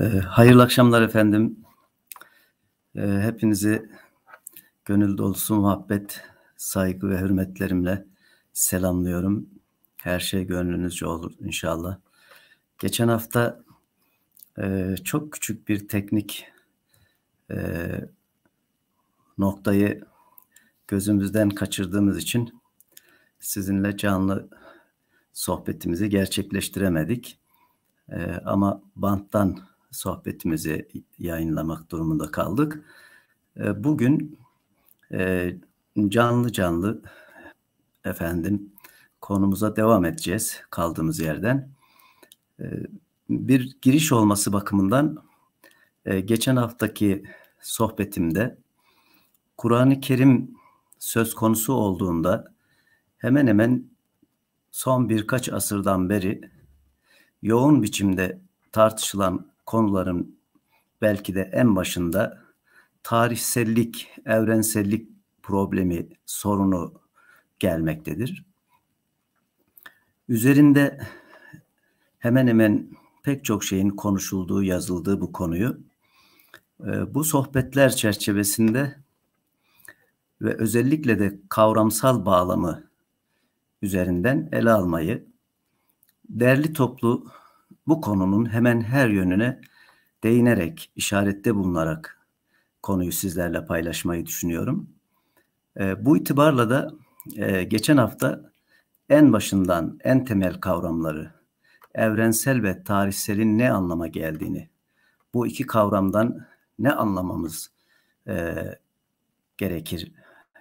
Ee, hayırlı akşamlar efendim. Ee, hepinizi gönül dolusu muhabbet, saygı ve hürmetlerimle selamlıyorum. Her şey gönlünüzce olur inşallah. Geçen hafta e, çok küçük bir teknik e, noktayı gözümüzden kaçırdığımız için sizinle canlı sohbetimizi gerçekleştiremedik. E, ama banttan sohbetimizi yayınlamak durumunda kaldık. E, bugün e, canlı canlı efendim konumuza devam edeceğiz kaldığımız yerden. E, bir giriş olması bakımından geçen haftaki sohbetimde Kur'an-ı Kerim söz konusu olduğunda hemen hemen son birkaç asırdan beri yoğun biçimde tartışılan konuların belki de en başında tarihsellik, evrensellik problemi, sorunu gelmektedir. Üzerinde hemen hemen pek çok şeyin konuşulduğu, yazıldığı bu konuyu e, bu sohbetler çerçevesinde ve özellikle de kavramsal bağlamı üzerinden ele almayı derli toplu bu konunun hemen her yönüne değinerek, işarette bulunarak konuyu sizlerle paylaşmayı düşünüyorum. E, bu itibarla da e, geçen hafta en başından en temel kavramları, evrensel ve tarihselin ne anlama geldiğini, bu iki kavramdan ne anlamamız e, gerekir,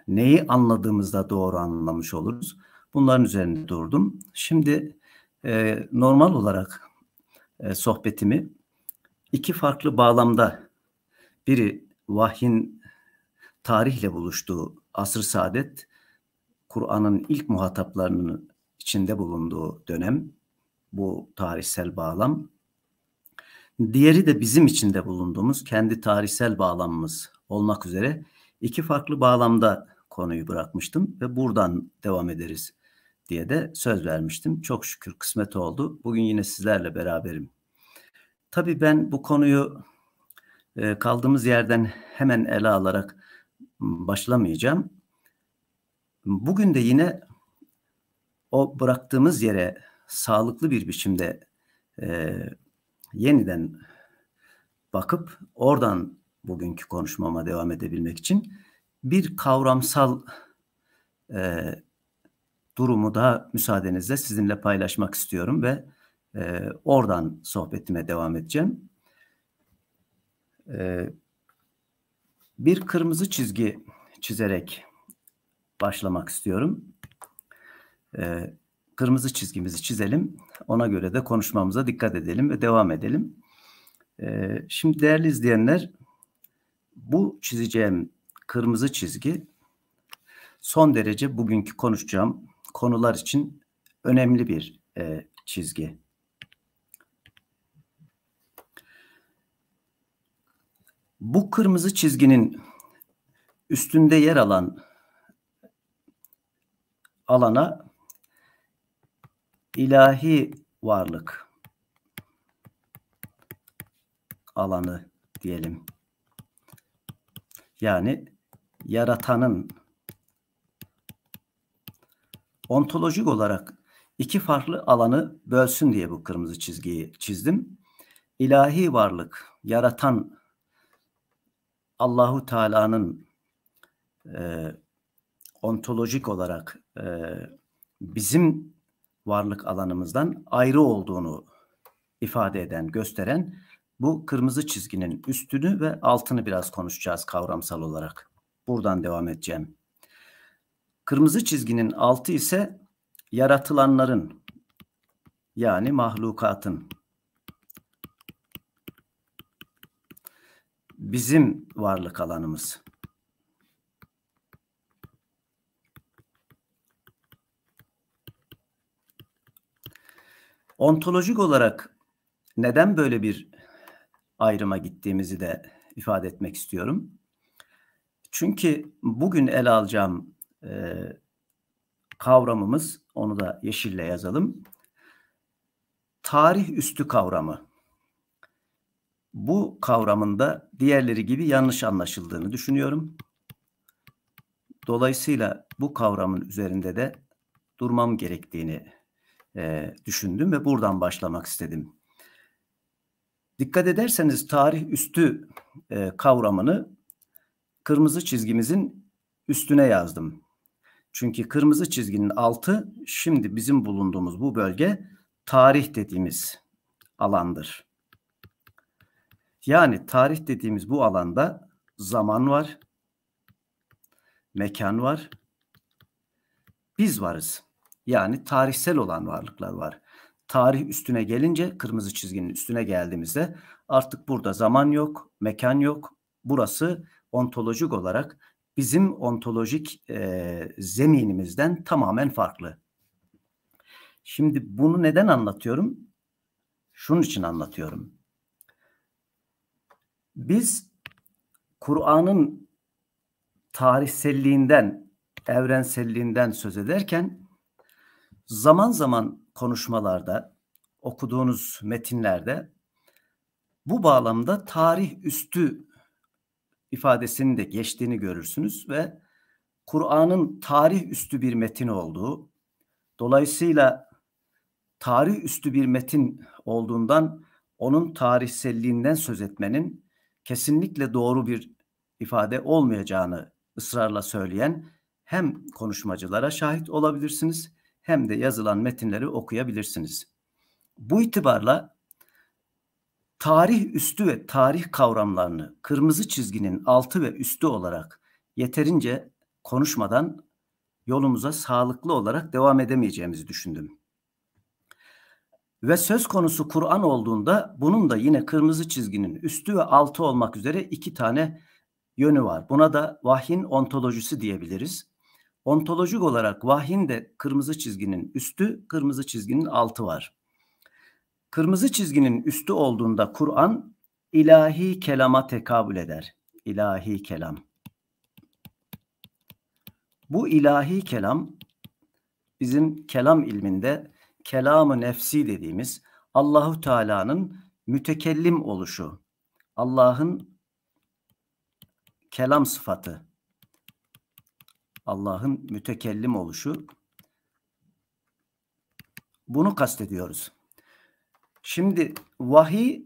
neyi anladığımızda doğru anlamış oluruz. Bunların üzerinde durdum. Şimdi e, normal olarak e, sohbetimi iki farklı bağlamda biri vahyin tarihle buluştuğu asr saadet Kur'an'ın ilk muhataplarının içinde bulunduğu dönem bu tarihsel bağlam. Diğeri de bizim içinde bulunduğumuz kendi tarihsel bağlamımız olmak üzere iki farklı bağlamda konuyu bırakmıştım ve buradan devam ederiz diye de söz vermiştim. Çok şükür kısmet oldu. Bugün yine sizlerle beraberim. Tabii ben bu konuyu e, kaldığımız yerden hemen ele alarak başlamayacağım. Bugün de yine o bıraktığımız yere sağlıklı bir biçimde e, yeniden bakıp oradan bugünkü konuşmama devam edebilmek için bir kavramsal e, durumu da müsaadenizle sizinle paylaşmak istiyorum ve e, oradan sohbetime devam edeceğim. E, bir kırmızı çizgi çizerek başlamak istiyorum. E, kırmızı çizgimizi çizelim. Ona göre de konuşmamıza dikkat edelim ve devam edelim. E, şimdi değerli izleyenler, bu çizeceğim kırmızı çizgi son derece bugünkü konuşacağım konular için önemli bir e, çizgi. Bu kırmızı çizginin üstünde yer alan alana ilahi varlık alanı diyelim. Yani yaratanın ontolojik olarak iki farklı alanı bölsün diye bu kırmızı çizgiyi çizdim. İlahi varlık, yaratan Allahu Teala'nın e, ontolojik olarak e, bizim varlık alanımızdan ayrı olduğunu ifade eden, gösteren bu kırmızı çizginin üstünü ve altını biraz konuşacağız kavramsal olarak. Buradan devam edeceğim. Kırmızı çizginin altı ise yaratılanların yani mahlukatın bizim varlık alanımız. Ontolojik olarak neden böyle bir ayrıma gittiğimizi de ifade etmek istiyorum. Çünkü bugün ele alacağım e, kavramımız. Onu da yeşille yazalım. Tarih üstü kavramı. Bu kavramında diğerleri gibi yanlış anlaşıldığını düşünüyorum. Dolayısıyla bu kavramın üzerinde de durmam gerektiğini e, düşündüm ve buradan başlamak istedim. Dikkat ederseniz tarih üstü e, kavramını kırmızı çizgimizin üstüne yazdım. Çünkü kırmızı çizginin altı şimdi bizim bulunduğumuz bu bölge tarih dediğimiz alandır. Yani tarih dediğimiz bu alanda zaman var, mekan var, biz varız. Yani tarihsel olan varlıklar var. Tarih üstüne gelince, kırmızı çizginin üstüne geldiğimizde artık burada zaman yok, mekan yok. Burası ontolojik olarak bizim ontolojik e, zeminimizden tamamen farklı. Şimdi bunu neden anlatıyorum? Şunun için anlatıyorum. Biz Kur'an'ın tarihselliğinden, evrenselliğinden söz ederken zaman zaman konuşmalarda, okuduğunuz metinlerde bu bağlamda tarih üstü ifadesinin de geçtiğini görürsünüz ve Kur'an'ın tarih üstü bir metin olduğu, dolayısıyla tarih üstü bir metin olduğundan onun tarihselliğinden söz etmenin kesinlikle doğru bir ifade olmayacağını ısrarla söyleyen hem konuşmacılara şahit olabilirsiniz hem de yazılan metinleri okuyabilirsiniz. Bu itibarla tarih üstü ve tarih kavramlarını kırmızı çizginin altı ve üstü olarak yeterince konuşmadan yolumuza sağlıklı olarak devam edemeyeceğimizi düşündüm. Ve söz konusu Kur'an olduğunda bunun da yine kırmızı çizginin üstü ve altı olmak üzere iki tane yönü var. Buna da vahyin ontolojisi diyebiliriz. Ontolojik olarak vahyin de kırmızı çizginin üstü, kırmızı çizginin altı var. Kırmızı çizginin üstü olduğunda Kur'an ilahi kelama tekabül eder. İlahi kelam. Bu ilahi kelam bizim kelam ilminde kelamı nefsi dediğimiz Allahu Teala'nın mütekellim oluşu, Allah'ın kelam sıfatı, Allah'ın mütekellim oluşu bunu kastediyoruz. Şimdi vahiy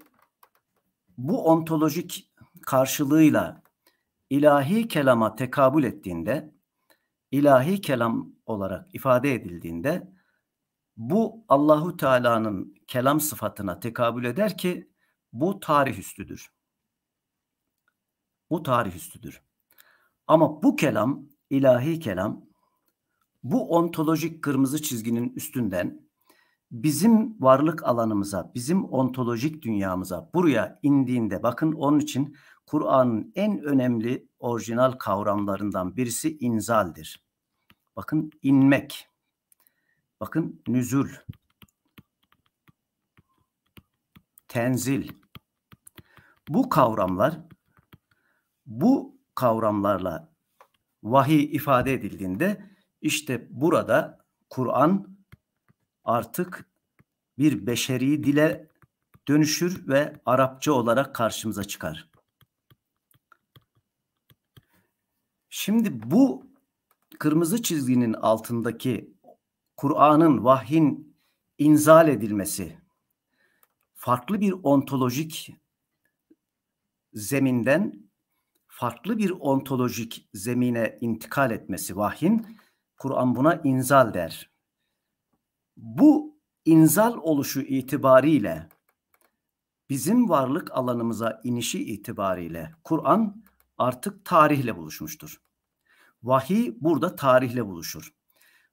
bu ontolojik karşılığıyla ilahi kelama tekabül ettiğinde, ilahi kelam olarak ifade edildiğinde bu Allahu Teala'nın kelam sıfatına tekabül eder ki bu tarih üstüdür. Bu tarih üstüdür. Ama bu kelam, ilahi kelam bu ontolojik kırmızı çizginin üstünden bizim varlık alanımıza, bizim ontolojik dünyamıza buraya indiğinde bakın onun için Kur'an'ın en önemli orijinal kavramlarından birisi inzaldir. Bakın inmek. Bakın nüzül. Tenzil. Bu kavramlar bu kavramlarla vahiy ifade edildiğinde işte burada Kur'an artık bir beşeri dile dönüşür ve Arapça olarak karşımıza çıkar. Şimdi bu kırmızı çizginin altındaki Kur'an'ın vahyin inzal edilmesi farklı bir ontolojik zeminden farklı bir ontolojik zemine intikal etmesi vahyin Kur'an buna inzal der. Bu inzal oluşu itibariyle bizim varlık alanımıza inişi itibariyle Kur'an artık tarihle buluşmuştur. Vahiy burada tarihle buluşur.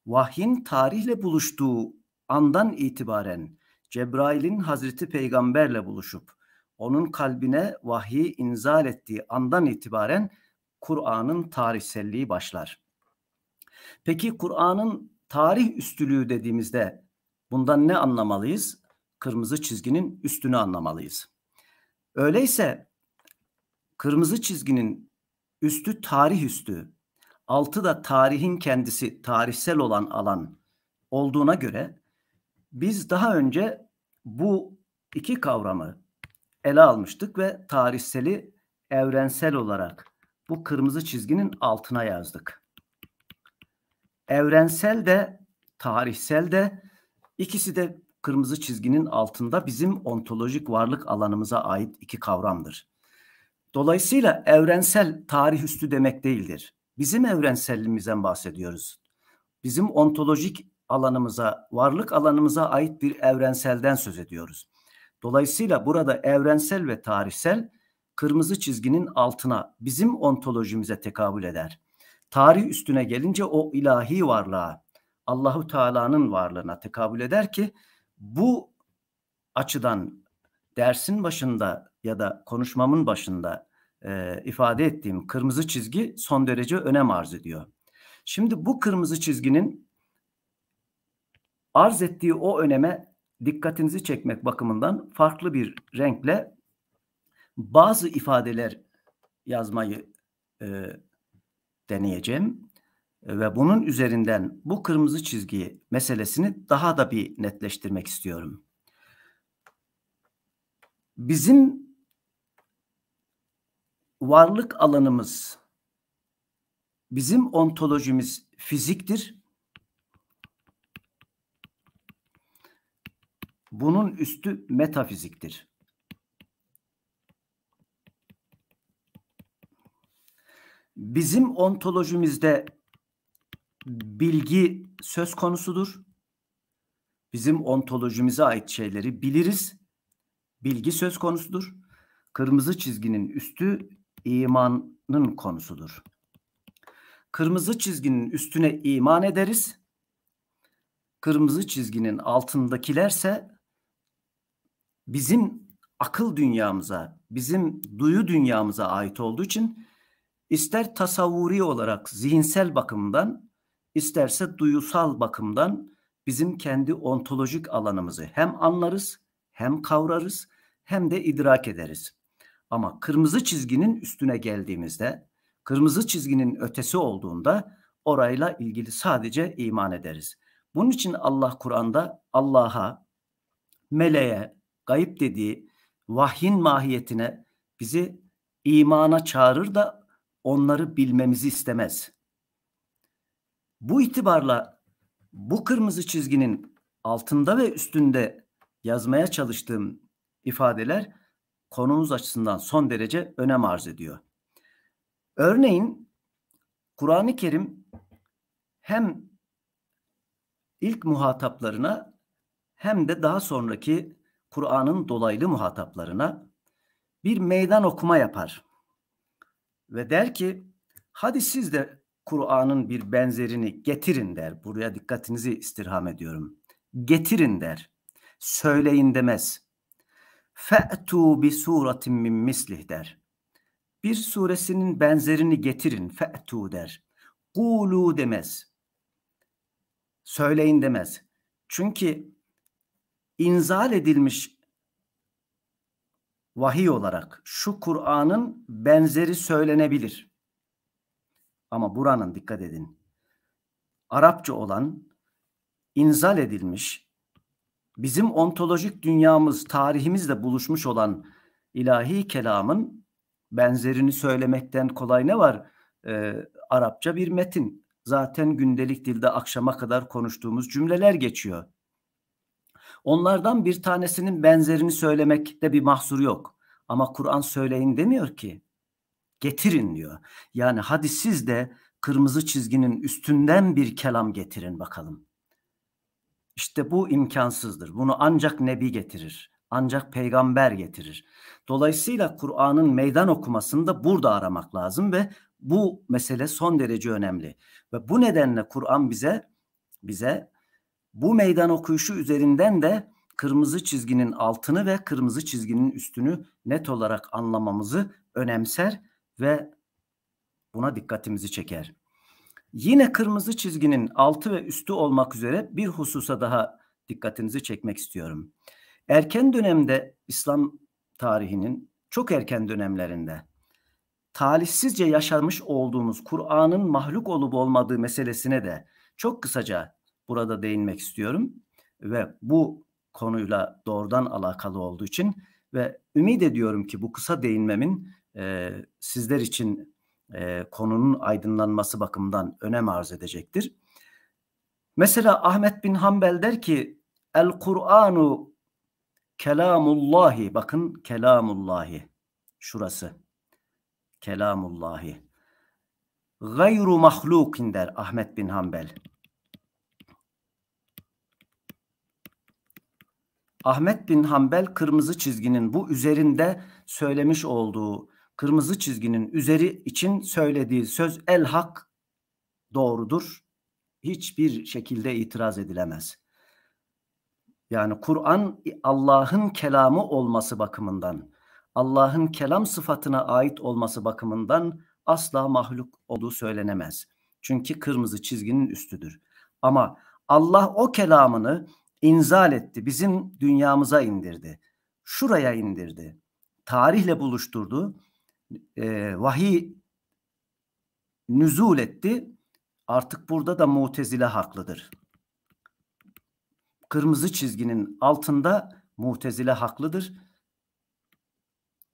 Vahyin tarihle buluştuğu andan itibaren Cebrail'in Hazreti Peygamberle buluşup onun kalbine vahyi inzal ettiği andan itibaren Kur'an'ın tarihselliği başlar. Peki Kur'an'ın tarih üstülüğü dediğimizde Bundan ne anlamalıyız? Kırmızı çizginin üstünü anlamalıyız. Öyleyse kırmızı çizginin üstü tarih üstü, altı da tarihin kendisi tarihsel olan alan olduğuna göre biz daha önce bu iki kavramı ele almıştık ve tarihseli evrensel olarak bu kırmızı çizginin altına yazdık. Evrensel de tarihsel de İkisi de kırmızı çizginin altında bizim ontolojik varlık alanımıza ait iki kavramdır. Dolayısıyla evrensel tarih üstü demek değildir. Bizim evrenselliğimizden bahsediyoruz. Bizim ontolojik alanımıza, varlık alanımıza ait bir evrenselden söz ediyoruz. Dolayısıyla burada evrensel ve tarihsel kırmızı çizginin altına bizim ontolojimize tekabül eder. Tarih üstüne gelince o ilahi varlığa, Allahu Teala'nın varlığına tekabül eder ki bu açıdan dersin başında ya da konuşmamın başında e, ifade ettiğim kırmızı çizgi son derece önem arz ediyor. Şimdi bu kırmızı çizginin arz ettiği o öneme dikkatinizi çekmek bakımından farklı bir renkle bazı ifadeler yazmayı e, deneyeceğim ve bunun üzerinden bu kırmızı çizgi meselesini daha da bir netleştirmek istiyorum. Bizim varlık alanımız, bizim ontolojimiz fiziktir. Bunun üstü metafiziktir. Bizim ontolojimizde bilgi söz konusudur. Bizim ontolojimize ait şeyleri biliriz. Bilgi söz konusudur. Kırmızı çizginin üstü imanın konusudur. Kırmızı çizginin üstüne iman ederiz. Kırmızı çizginin altındakilerse bizim akıl dünyamıza, bizim duyu dünyamıza ait olduğu için ister tasavvuri olarak zihinsel bakımdan isterse duyusal bakımdan bizim kendi ontolojik alanımızı hem anlarız, hem kavrarız, hem de idrak ederiz. Ama kırmızı çizginin üstüne geldiğimizde, kırmızı çizginin ötesi olduğunda orayla ilgili sadece iman ederiz. Bunun için Allah Kur'an'da Allah'a, meleğe, gayip dediği vahyin mahiyetine bizi imana çağırır da onları bilmemizi istemez. Bu itibarla bu kırmızı çizginin altında ve üstünde yazmaya çalıştığım ifadeler konumuz açısından son derece önem arz ediyor. Örneğin Kur'an-ı Kerim hem ilk muhataplarına hem de daha sonraki Kur'an'ın dolaylı muhataplarına bir meydan okuma yapar ve der ki hadi siz de Kur'an'ın bir benzerini getirin der. Buraya dikkatinizi istirham ediyorum. Getirin der. Söyleyin demez. Fe'tu bi suratin min mislih der. Bir suresinin benzerini getirin. Fe'tu der. Kulu demez. Söyleyin demez. Çünkü inzal edilmiş vahiy olarak şu Kur'an'ın benzeri söylenebilir ama buranın dikkat edin. Arapça olan inzal edilmiş bizim ontolojik dünyamız, tarihimizle buluşmuş olan ilahi kelamın benzerini söylemekten kolay ne var? E, Arapça bir metin. Zaten gündelik dilde akşama kadar konuştuğumuz cümleler geçiyor. Onlardan bir tanesinin benzerini söylemekte bir mahsur yok. Ama Kur'an söyleyin demiyor ki getirin diyor. Yani hadi siz de kırmızı çizginin üstünden bir kelam getirin bakalım. İşte bu imkansızdır. Bunu ancak nebi getirir. Ancak peygamber getirir. Dolayısıyla Kur'an'ın meydan okumasını da burada aramak lazım ve bu mesele son derece önemli. Ve bu nedenle Kur'an bize bize bu meydan okuyuşu üzerinden de kırmızı çizginin altını ve kırmızı çizginin üstünü net olarak anlamamızı önemser ve buna dikkatimizi çeker. Yine kırmızı çizginin altı ve üstü olmak üzere bir hususa daha dikkatinizi çekmek istiyorum. Erken dönemde İslam tarihinin çok erken dönemlerinde talihsizce yaşamış olduğumuz Kur'an'ın mahluk olup olmadığı meselesine de çok kısaca burada değinmek istiyorum ve bu konuyla doğrudan alakalı olduğu için ve ümit ediyorum ki bu kısa değinmemin e, sizler için e, konunun aydınlanması bakımından önem arz edecektir. Mesela Ahmet bin Hanbel der ki El Kur'anu kelamullahi bakın kelamullahi şurası kelamullahi gayru mahlukin der Ahmet bin Hanbel. Ahmet bin Hanbel kırmızı çizginin bu üzerinde söylemiş olduğu kırmızı çizginin üzeri için söylediği söz el hak doğrudur. Hiçbir şekilde itiraz edilemez. Yani Kur'an Allah'ın kelamı olması bakımından, Allah'ın kelam sıfatına ait olması bakımından asla mahluk olduğu söylenemez. Çünkü kırmızı çizginin üstüdür. Ama Allah o kelamını inzal etti, bizim dünyamıza indirdi. Şuraya indirdi. Tarihle buluşturdu e, vahiy nüzul etti. Artık burada da mutezile haklıdır. Kırmızı çizginin altında mutezile haklıdır.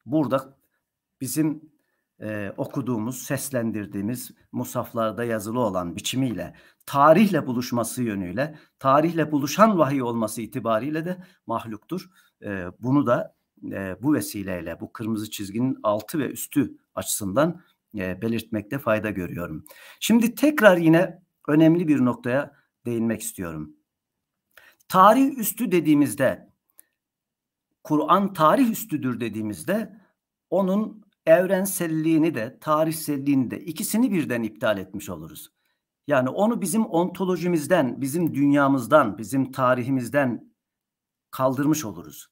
Burada bizim e, okuduğumuz, seslendirdiğimiz musaflarda yazılı olan biçimiyle, tarihle buluşması yönüyle, tarihle buluşan vahiy olması itibariyle de mahluktur. E, bunu da e, bu vesileyle bu kırmızı çizginin altı ve üstü açısından e, belirtmekte fayda görüyorum. Şimdi tekrar yine önemli bir noktaya değinmek istiyorum. Tarih üstü dediğimizde Kur'an tarih üstüdür dediğimizde onun evrenselliğini de tarihselliğini de ikisini birden iptal etmiş oluruz. Yani onu bizim ontolojimizden, bizim dünyamızdan, bizim tarihimizden kaldırmış oluruz.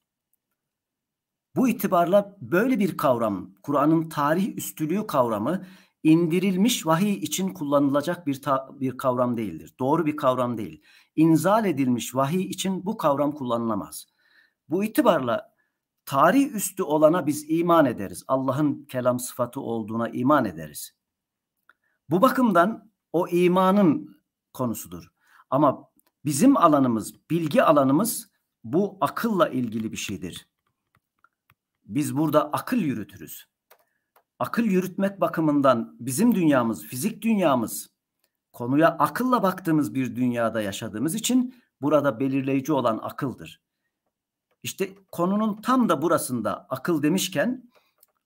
Bu itibarla böyle bir kavram, Kur'an'ın tarih üstülüğü kavramı indirilmiş vahiy için kullanılacak bir ta- bir kavram değildir. Doğru bir kavram değil. İnzal edilmiş vahiy için bu kavram kullanılamaz. Bu itibarla tarih üstü olana biz iman ederiz. Allah'ın kelam sıfatı olduğuna iman ederiz. Bu bakımdan o imanın konusudur. Ama bizim alanımız, bilgi alanımız bu akılla ilgili bir şeydir. Biz burada akıl yürütürüz. Akıl yürütmek bakımından bizim dünyamız, fizik dünyamız konuya akılla baktığımız bir dünyada yaşadığımız için burada belirleyici olan akıldır. İşte konunun tam da burasında akıl demişken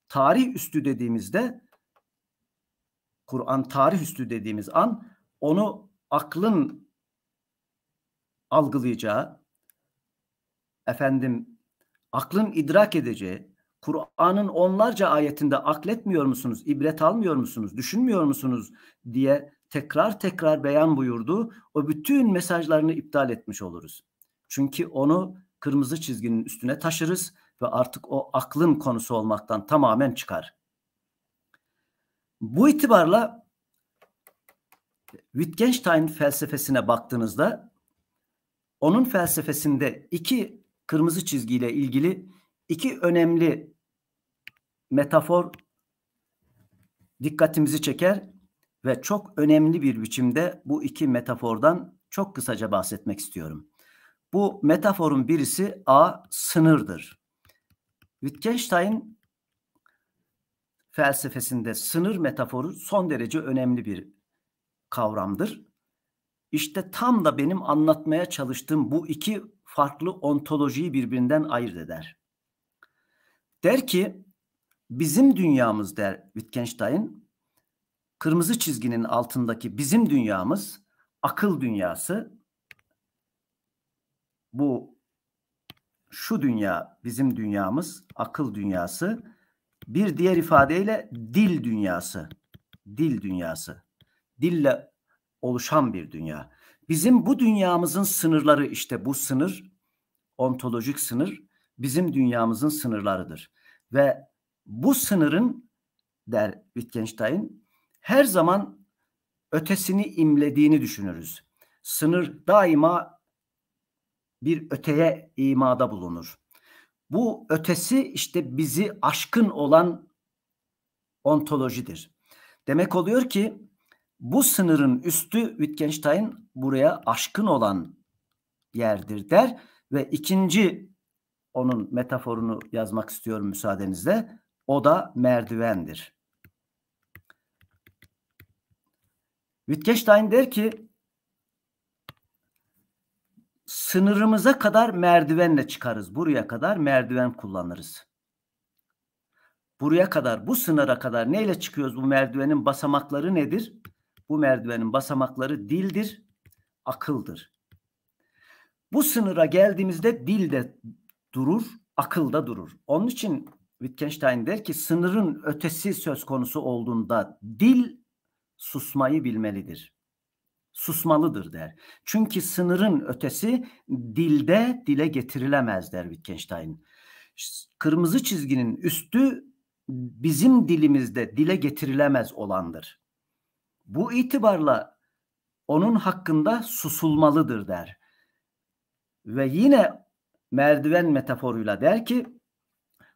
tarih üstü dediğimizde Kur'an tarih üstü dediğimiz an onu aklın algılayacağı efendim aklın idrak edeceği Kur'an'ın onlarca ayetinde akletmiyor musunuz? ibret almıyor musunuz? Düşünmüyor musunuz? diye tekrar tekrar beyan buyurdu. O bütün mesajlarını iptal etmiş oluruz. Çünkü onu kırmızı çizginin üstüne taşırız ve artık o aklın konusu olmaktan tamamen çıkar. Bu itibarla Wittgenstein felsefesine baktığınızda onun felsefesinde iki kırmızı çizgiyle ilgili iki önemli metafor dikkatimizi çeker ve çok önemli bir biçimde bu iki metafordan çok kısaca bahsetmek istiyorum. Bu metaforun birisi A sınırdır. Wittgenstein felsefesinde sınır metaforu son derece önemli bir kavramdır. İşte tam da benim anlatmaya çalıştığım bu iki farklı ontolojiyi birbirinden ayırt eder. Der ki bizim dünyamız der Wittgenstein kırmızı çizginin altındaki bizim dünyamız akıl dünyası bu şu dünya bizim dünyamız akıl dünyası bir diğer ifadeyle dil dünyası dil dünyası dille oluşan bir dünya. Bizim bu dünyamızın sınırları işte bu sınır ontolojik sınır bizim dünyamızın sınırlarıdır. Ve bu sınırın der Wittgenstein her zaman ötesini imlediğini düşünürüz. Sınır daima bir öteye imada bulunur. Bu ötesi işte bizi aşkın olan ontolojidir. Demek oluyor ki bu sınırın üstü Wittgenstein buraya aşkın olan yerdir der ve ikinci onun metaforunu yazmak istiyorum müsaadenizle. O da merdivendir. Wittgenstein der ki sınırımıza kadar merdivenle çıkarız. Buraya kadar merdiven kullanırız. Buraya kadar, bu sınıra kadar neyle çıkıyoruz? Bu merdivenin basamakları nedir? Bu merdivenin basamakları dildir, akıldır. Bu sınıra geldiğimizde dil de durur, akılda durur. Onun için Wittgenstein der ki sınırın ötesi söz konusu olduğunda dil susmayı bilmelidir. Susmalıdır der. Çünkü sınırın ötesi dilde dile getirilemez der Wittgenstein. Kırmızı çizginin üstü bizim dilimizde dile getirilemez olandır. Bu itibarla onun hakkında susulmalıdır der. Ve yine merdiven metaforuyla der ki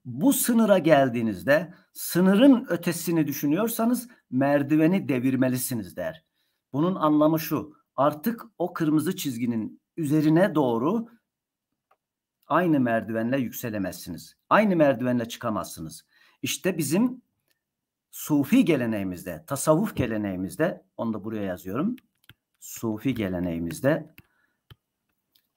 bu sınıra geldiğinizde sınırın ötesini düşünüyorsanız merdiveni devirmelisiniz der. Bunun anlamı şu artık o kırmızı çizginin üzerine doğru aynı merdivenle yükselemezsiniz. Aynı merdivenle çıkamazsınız. İşte bizim sufi geleneğimizde, tasavvuf geleneğimizde, onu da buraya yazıyorum. Sufi geleneğimizde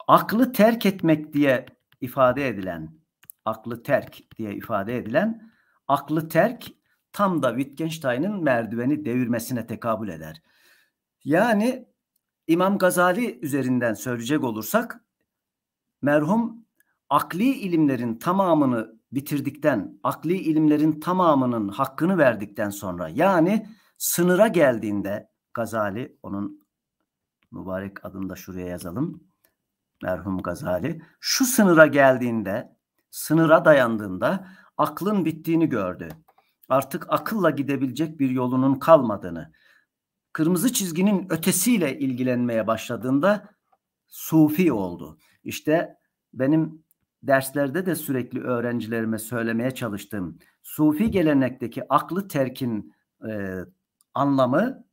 aklı terk etmek diye ifade edilen aklı terk diye ifade edilen aklı terk tam da Wittgenstein'in merdiveni devirmesine tekabül eder. Yani İmam Gazali üzerinden söyleyecek olursak merhum akli ilimlerin tamamını bitirdikten, akli ilimlerin tamamının hakkını verdikten sonra yani sınıra geldiğinde Gazali onun mübarek adını da şuraya yazalım merhum Gazali şu sınıra geldiğinde, sınıra dayandığında aklın bittiğini gördü. Artık akılla gidebilecek bir yolunun kalmadığını, kırmızı çizginin ötesiyle ilgilenmeye başladığında sufi oldu. İşte benim derslerde de sürekli öğrencilerime söylemeye çalıştığım sufi gelenekteki aklı terkin e, anlamı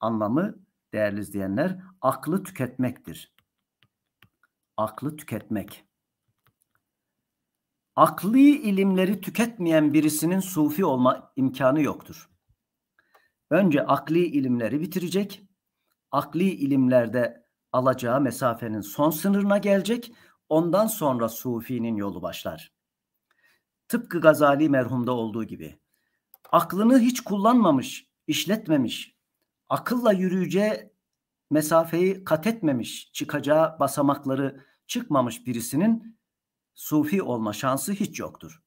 anlamı değerli izleyenler aklı tüketmektir aklı tüketmek. Akli ilimleri tüketmeyen birisinin sufi olma imkanı yoktur. Önce akli ilimleri bitirecek, akli ilimlerde alacağı mesafenin son sınırına gelecek, ondan sonra sufinin yolu başlar. Tıpkı Gazali merhumda olduğu gibi. Aklını hiç kullanmamış, işletmemiş, akılla yürüyeceği mesafeyi kat etmemiş, çıkacağı basamakları çıkmamış birisinin sufi olma şansı hiç yoktur.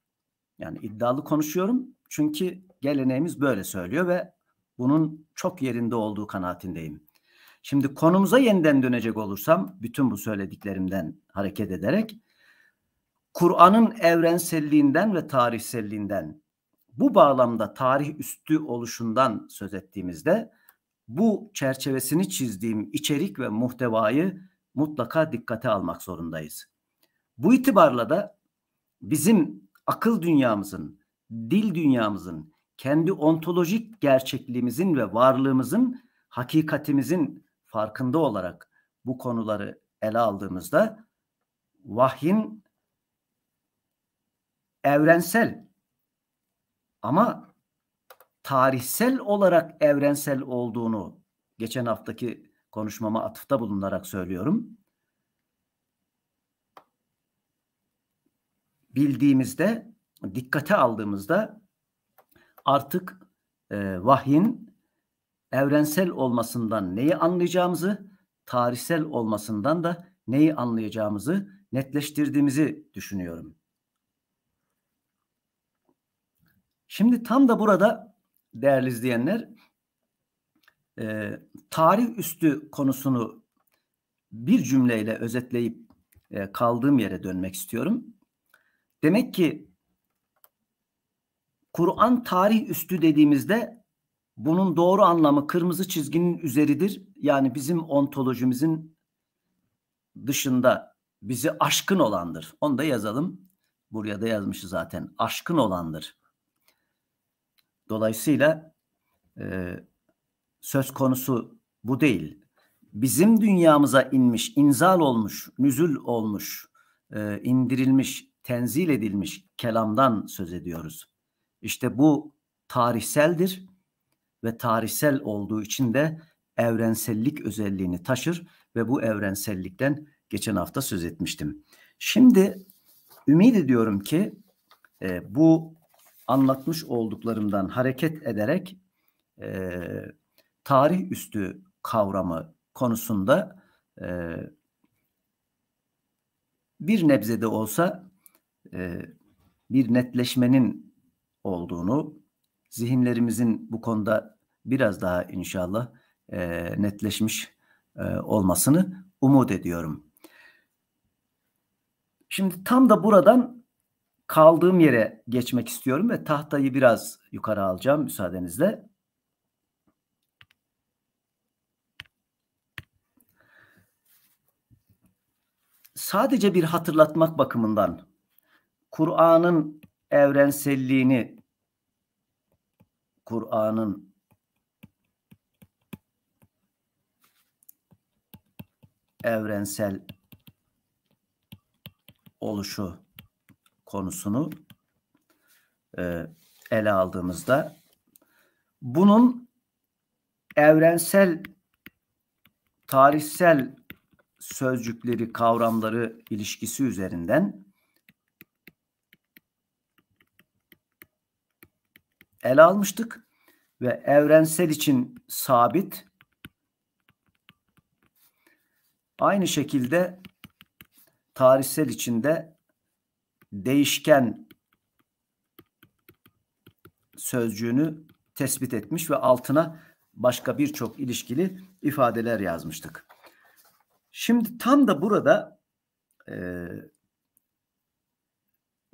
Yani iddialı konuşuyorum çünkü geleneğimiz böyle söylüyor ve bunun çok yerinde olduğu kanaatindeyim. Şimdi konumuza yeniden dönecek olursam bütün bu söylediklerimden hareket ederek Kur'an'ın evrenselliğinden ve tarihselliğinden bu bağlamda tarih üstü oluşundan söz ettiğimizde bu çerçevesini çizdiğim içerik ve muhtevayı mutlaka dikkate almak zorundayız. Bu itibarla da bizim akıl dünyamızın, dil dünyamızın, kendi ontolojik gerçekliğimizin ve varlığımızın hakikatimizin farkında olarak bu konuları ele aldığımızda vahyin evrensel ama tarihsel olarak evrensel olduğunu geçen haftaki konuşmama atıfta bulunarak söylüyorum. Bildiğimizde, dikkate aldığımızda artık e, vahyin evrensel olmasından neyi anlayacağımızı, tarihsel olmasından da neyi anlayacağımızı netleştirdiğimizi düşünüyorum. Şimdi tam da burada değerli izleyenler e, tarih üstü konusunu bir cümleyle özetleyip e, kaldığım yere dönmek istiyorum. Demek ki Kur'an tarih üstü dediğimizde bunun doğru anlamı kırmızı çizginin üzeridir. Yani bizim ontolojimizin dışında bizi aşkın olandır. Onu da yazalım. Buraya da yazmışız zaten. Aşkın olandır. Dolayısıyla e, söz konusu bu değil. Bizim dünyamıza inmiş, inzal olmuş, nüzül olmuş, e, indirilmiş, tenzil edilmiş kelamdan söz ediyoruz. İşte bu tarihseldir ve tarihsel olduğu için de evrensellik özelliğini taşır ve bu evrensellikten geçen hafta söz etmiştim. Şimdi ümit ediyorum ki e, bu anlatmış olduklarımdan hareket ederek e, tarih üstü kavramı konusunda e, bir de olsa e, bir netleşmenin olduğunu, zihinlerimizin bu konuda biraz daha inşallah e, netleşmiş e, olmasını umut ediyorum. Şimdi tam da buradan kaldığım yere geçmek istiyorum ve tahtayı biraz yukarı alacağım müsaadenizle. Sadece bir hatırlatmak bakımından Kur'an'ın evrenselliğini Kur'an'ın evrensel oluşu konusunu e, ele aldığımızda bunun evrensel tarihsel sözcükleri, kavramları ilişkisi üzerinden ele almıştık ve evrensel için sabit aynı şekilde tarihsel için de değişken sözcüğünü tespit etmiş ve altına başka birçok ilişkili ifadeler yazmıştık. Şimdi tam da burada e,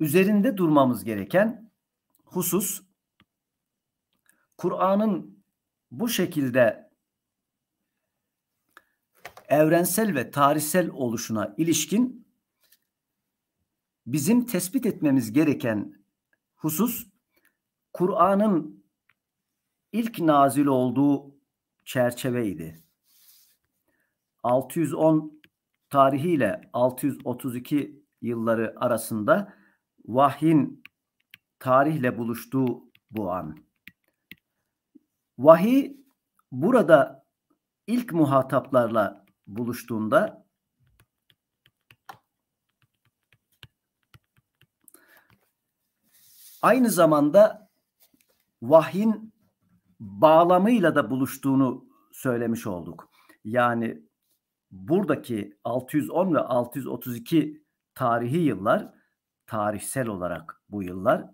üzerinde durmamız gereken husus Kur'an'ın bu şekilde evrensel ve tarihsel oluşuna ilişkin bizim tespit etmemiz gereken husus Kur'an'ın ilk nazil olduğu çerçeveydi. 610 tarihiyle 632 yılları arasında vahyin tarihle buluştuğu bu an. Vahiy burada ilk muhataplarla buluştuğunda aynı zamanda vahyin bağlamıyla da buluştuğunu söylemiş olduk. Yani buradaki 610 ve 632 tarihi yıllar tarihsel olarak bu yıllar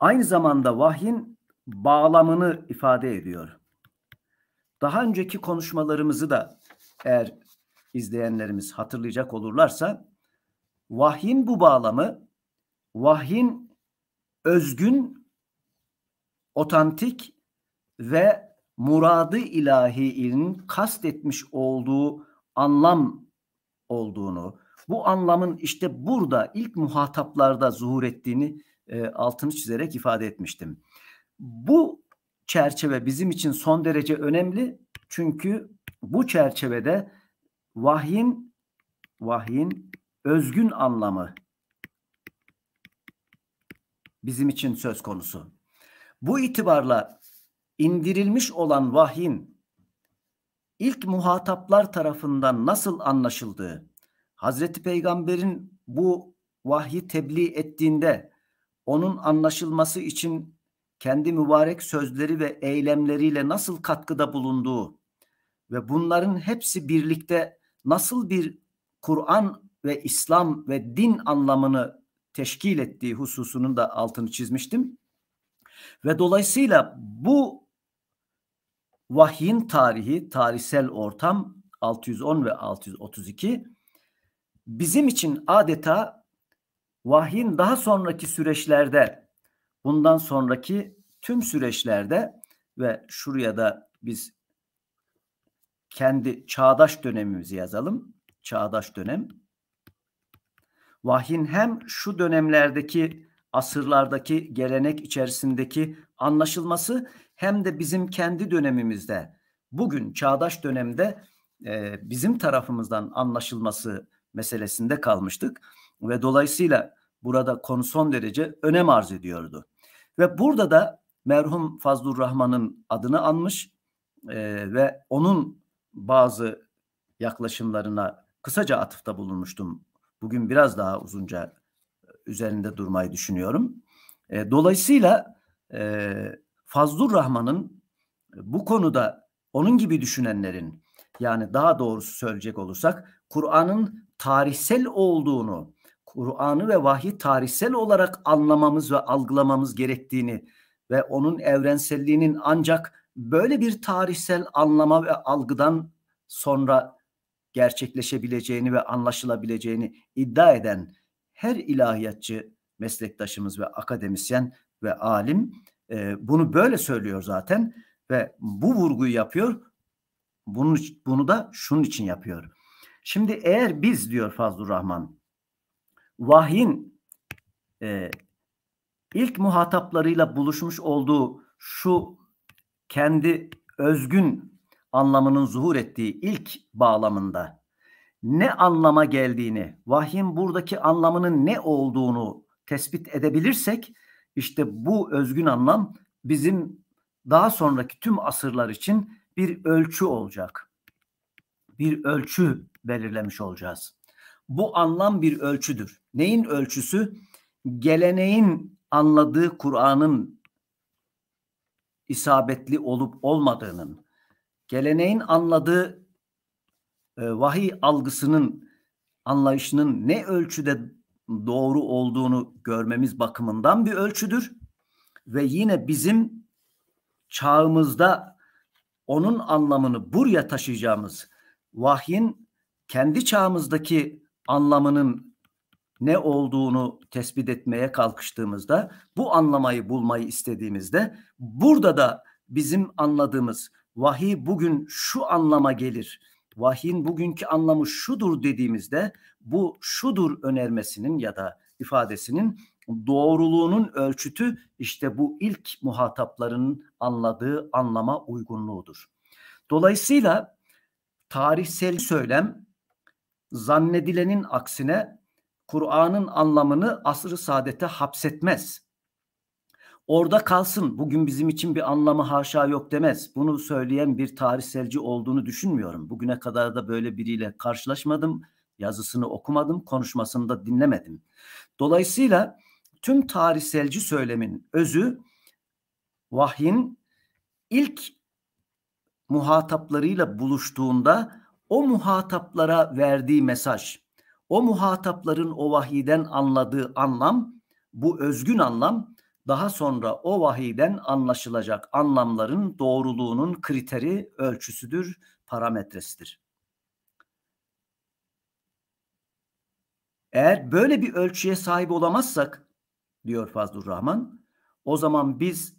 aynı zamanda vahyin bağlamını ifade ediyor. Daha önceki konuşmalarımızı da eğer izleyenlerimiz hatırlayacak olurlarsa Vahyin bu bağlamı vahyin özgün, otantik ve muradı ilahinin kastetmiş olduğu anlam olduğunu, bu anlamın işte burada ilk muhataplarda zuhur ettiğini e, altını çizerek ifade etmiştim. Bu çerçeve bizim için son derece önemli çünkü bu çerçevede vahyin vahyin özgün anlamı bizim için söz konusu. Bu itibarla indirilmiş olan vahyin ilk muhataplar tarafından nasıl anlaşıldığı, Hazreti Peygamber'in bu vahyi tebliğ ettiğinde onun anlaşılması için kendi mübarek sözleri ve eylemleriyle nasıl katkıda bulunduğu ve bunların hepsi birlikte nasıl bir Kur'an ve İslam ve din anlamını teşkil ettiği hususunun da altını çizmiştim. Ve dolayısıyla bu vahyin tarihi, tarihsel ortam 610 ve 632 bizim için adeta vahyin daha sonraki süreçlerde, bundan sonraki tüm süreçlerde ve şuraya da biz kendi çağdaş dönemimizi yazalım. Çağdaş dönem Vahyin hem şu dönemlerdeki asırlardaki gelenek içerisindeki anlaşılması hem de bizim kendi dönemimizde bugün çağdaş dönemde e, bizim tarafımızdan anlaşılması meselesinde kalmıştık ve dolayısıyla burada konu son derece önem arz ediyordu. Ve burada da merhum Fazlur Rahman'ın adını anmış e, ve onun bazı yaklaşımlarına kısaca atıfta bulunmuştum Bugün biraz daha uzunca e, üzerinde durmayı düşünüyorum. E, dolayısıyla e, Fazlur Rahman'ın e, bu konuda onun gibi düşünenlerin yani daha doğrusu söyleyecek olursak Kur'an'ın tarihsel olduğunu, Kur'an'ı ve vahyi tarihsel olarak anlamamız ve algılamamız gerektiğini ve onun evrenselliğinin ancak böyle bir tarihsel anlama ve algıdan sonra gerçekleşebileceğini ve anlaşılabileceğini iddia eden her ilahiyatçı meslektaşımız ve akademisyen ve alim e, bunu böyle söylüyor zaten ve bu vurguyu yapıyor. Bunu, bunu da şunun için yapıyor. Şimdi eğer biz diyor Fazlur Rahman vahyin e, ilk muhataplarıyla buluşmuş olduğu şu kendi özgün anlamının zuhur ettiği ilk bağlamında ne anlama geldiğini, vahyin buradaki anlamının ne olduğunu tespit edebilirsek işte bu özgün anlam bizim daha sonraki tüm asırlar için bir ölçü olacak. Bir ölçü belirlemiş olacağız. Bu anlam bir ölçüdür. Neyin ölçüsü? Geleneğin anladığı Kur'an'ın isabetli olup olmadığının, geleneğin anladığı e, vahiy algısının anlayışının ne ölçüde doğru olduğunu görmemiz bakımından bir ölçüdür ve yine bizim çağımızda onun anlamını buraya taşıyacağımız vahyin kendi çağımızdaki anlamının ne olduğunu tespit etmeye kalkıştığımızda bu anlamayı bulmayı istediğimizde burada da bizim anladığımız vahiy bugün şu anlama gelir. Vahyin bugünkü anlamı şudur dediğimizde bu şudur önermesinin ya da ifadesinin doğruluğunun ölçütü işte bu ilk muhatapların anladığı anlama uygunluğudur. Dolayısıyla tarihsel söylem zannedilenin aksine Kur'an'ın anlamını asrı saadete hapsetmez orada kalsın bugün bizim için bir anlamı haşa yok demez. Bunu söyleyen bir tarihselci olduğunu düşünmüyorum. Bugüne kadar da böyle biriyle karşılaşmadım. Yazısını okumadım, konuşmasını da dinlemedim. Dolayısıyla tüm tarihselci söylemin özü vahyin ilk muhataplarıyla buluştuğunda o muhataplara verdiği mesaj, o muhatapların o vahiden anladığı anlam, bu özgün anlam daha sonra o vahiyden anlaşılacak anlamların doğruluğunun kriteri ölçüsüdür, parametresidir. Eğer böyle bir ölçüye sahip olamazsak diyor Fazlur Rahman, o zaman biz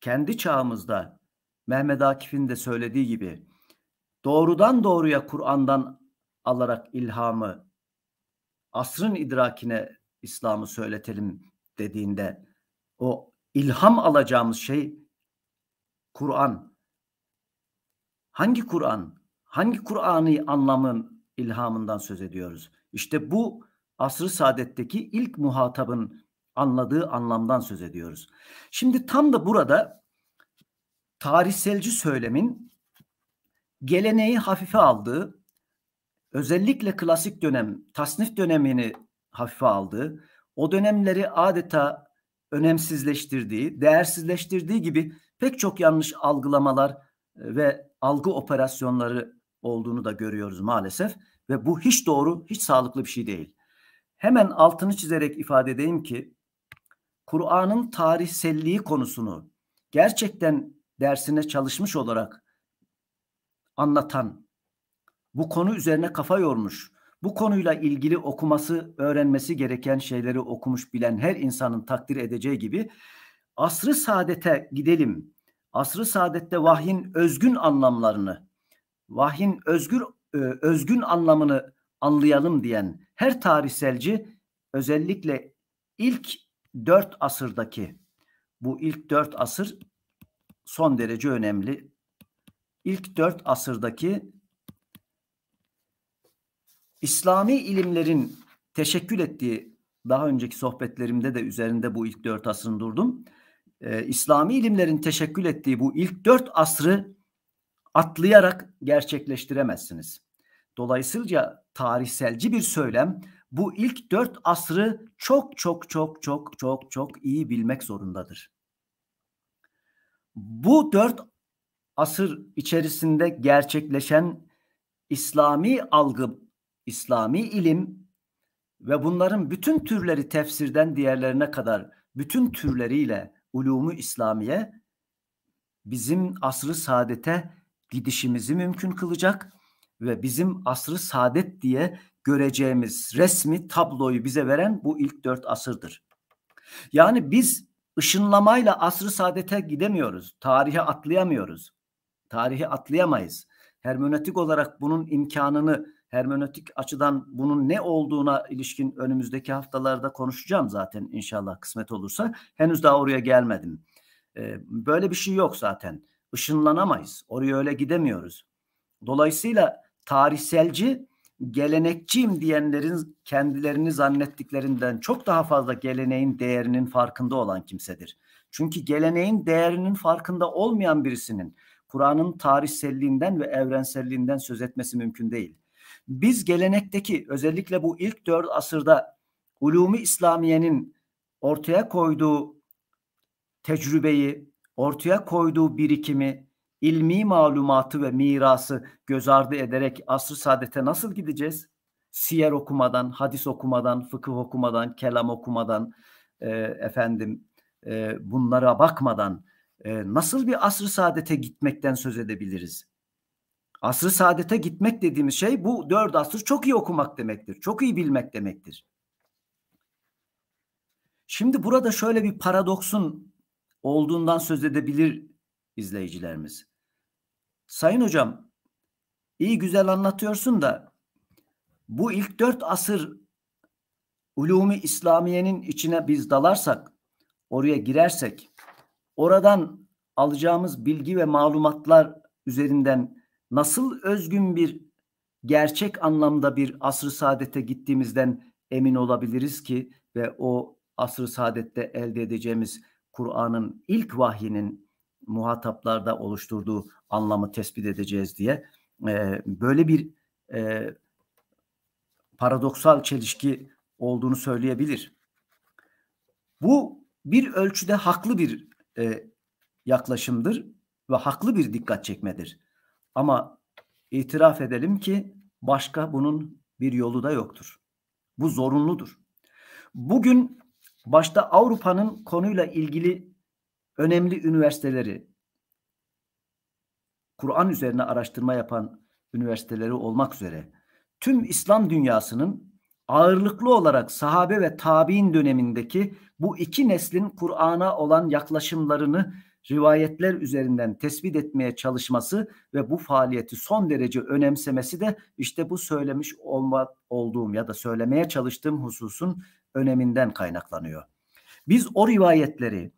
kendi çağımızda Mehmet Akif'in de söylediği gibi doğrudan doğruya Kur'an'dan alarak ilhamı asrın idrakine İslam'ı söyletelim dediğinde o ilham alacağımız şey Kur'an. Hangi Kur'an? Hangi Kur'an'ı anlamın ilhamından söz ediyoruz? İşte bu asrı ı saadetteki ilk muhatabın anladığı anlamdan söz ediyoruz. Şimdi tam da burada tarihselci söylemin geleneği hafife aldığı, özellikle klasik dönem, tasnif dönemini hafife aldığı, o dönemleri adeta önemsizleştirdiği, değersizleştirdiği gibi pek çok yanlış algılamalar e, ve algı operasyonları olduğunu da görüyoruz maalesef ve bu hiç doğru, hiç sağlıklı bir şey değil. Hemen altını çizerek ifade edeyim ki Kur'an'ın tarihselliği konusunu gerçekten dersine çalışmış olarak anlatan, bu konu üzerine kafa yormuş, bu konuyla ilgili okuması, öğrenmesi gereken şeyleri okumuş bilen her insanın takdir edeceği gibi asrı saadete gidelim. Asrı saadette vahyin özgün anlamlarını, vahyin özgür e, özgün anlamını anlayalım diyen her tarihselci özellikle ilk dört asırdaki bu ilk dört asır son derece önemli. İlk dört asırdaki İslami ilimlerin teşekkül ettiği daha önceki sohbetlerimde de üzerinde bu ilk dört asrın durdum. Ee, İslami ilimlerin teşekkül ettiği bu ilk dört asrı atlayarak gerçekleştiremezsiniz. Dolayısıyla tarihselci bir söylem bu ilk dört asrı çok çok çok çok çok çok iyi bilmek zorundadır. Bu dört asır içerisinde gerçekleşen İslami algı İslami ilim ve bunların bütün türleri tefsirden diğerlerine kadar bütün türleriyle ulumu İslamiye bizim asrı saadete gidişimizi mümkün kılacak ve bizim asrı saadet diye göreceğimiz resmi tabloyu bize veren bu ilk dört asırdır. Yani biz ışınlamayla asrı saadete gidemiyoruz. Tarihe atlayamıyoruz. Tarihe atlayamayız. Hermenötik olarak bunun imkanını hermenötik açıdan bunun ne olduğuna ilişkin önümüzdeki haftalarda konuşacağım zaten inşallah kısmet olursa. Henüz daha oraya gelmedim. E, böyle bir şey yok zaten. Işınlanamayız. Oraya öyle gidemiyoruz. Dolayısıyla tarihselci gelenekçiyim diyenlerin kendilerini zannettiklerinden çok daha fazla geleneğin değerinin farkında olan kimsedir. Çünkü geleneğin değerinin farkında olmayan birisinin Kur'an'ın tarihselliğinden ve evrenselliğinden söz etmesi mümkün değil biz gelenekteki özellikle bu ilk dört asırda ulumi İslamiye'nin ortaya koyduğu tecrübeyi, ortaya koyduğu birikimi, ilmi malumatı ve mirası göz ardı ederek asr saadete nasıl gideceğiz? Siyer okumadan, hadis okumadan, fıkıh okumadan, kelam okumadan, e, efendim e, bunlara bakmadan e, nasıl bir asr saadete gitmekten söz edebiliriz? Asrı saadete gitmek dediğimiz şey bu dört asrı çok iyi okumak demektir. Çok iyi bilmek demektir. Şimdi burada şöyle bir paradoksun olduğundan söz edebilir izleyicilerimiz. Sayın hocam iyi güzel anlatıyorsun da bu ilk dört asır ulumi İslamiye'nin içine biz dalarsak, oraya girersek, oradan alacağımız bilgi ve malumatlar üzerinden nasıl özgün bir gerçek anlamda bir asrı saadete gittiğimizden emin olabiliriz ki ve o asrı saadette elde edeceğimiz Kur'an'ın ilk vahyinin muhataplarda oluşturduğu anlamı tespit edeceğiz diye e, böyle bir e, paradoksal çelişki olduğunu söyleyebilir. Bu bir ölçüde haklı bir e, yaklaşımdır ve haklı bir dikkat çekmedir. Ama itiraf edelim ki başka bunun bir yolu da yoktur. Bu zorunludur. Bugün başta Avrupa'nın konuyla ilgili önemli üniversiteleri, Kur'an üzerine araştırma yapan üniversiteleri olmak üzere tüm İslam dünyasının ağırlıklı olarak sahabe ve tabi'in dönemindeki bu iki neslin Kur'an'a olan yaklaşımlarını rivayetler üzerinden tespit etmeye çalışması ve bu faaliyeti son derece önemsemesi de işte bu söylemiş olma, olduğum ya da söylemeye çalıştığım hususun öneminden kaynaklanıyor. Biz o rivayetleri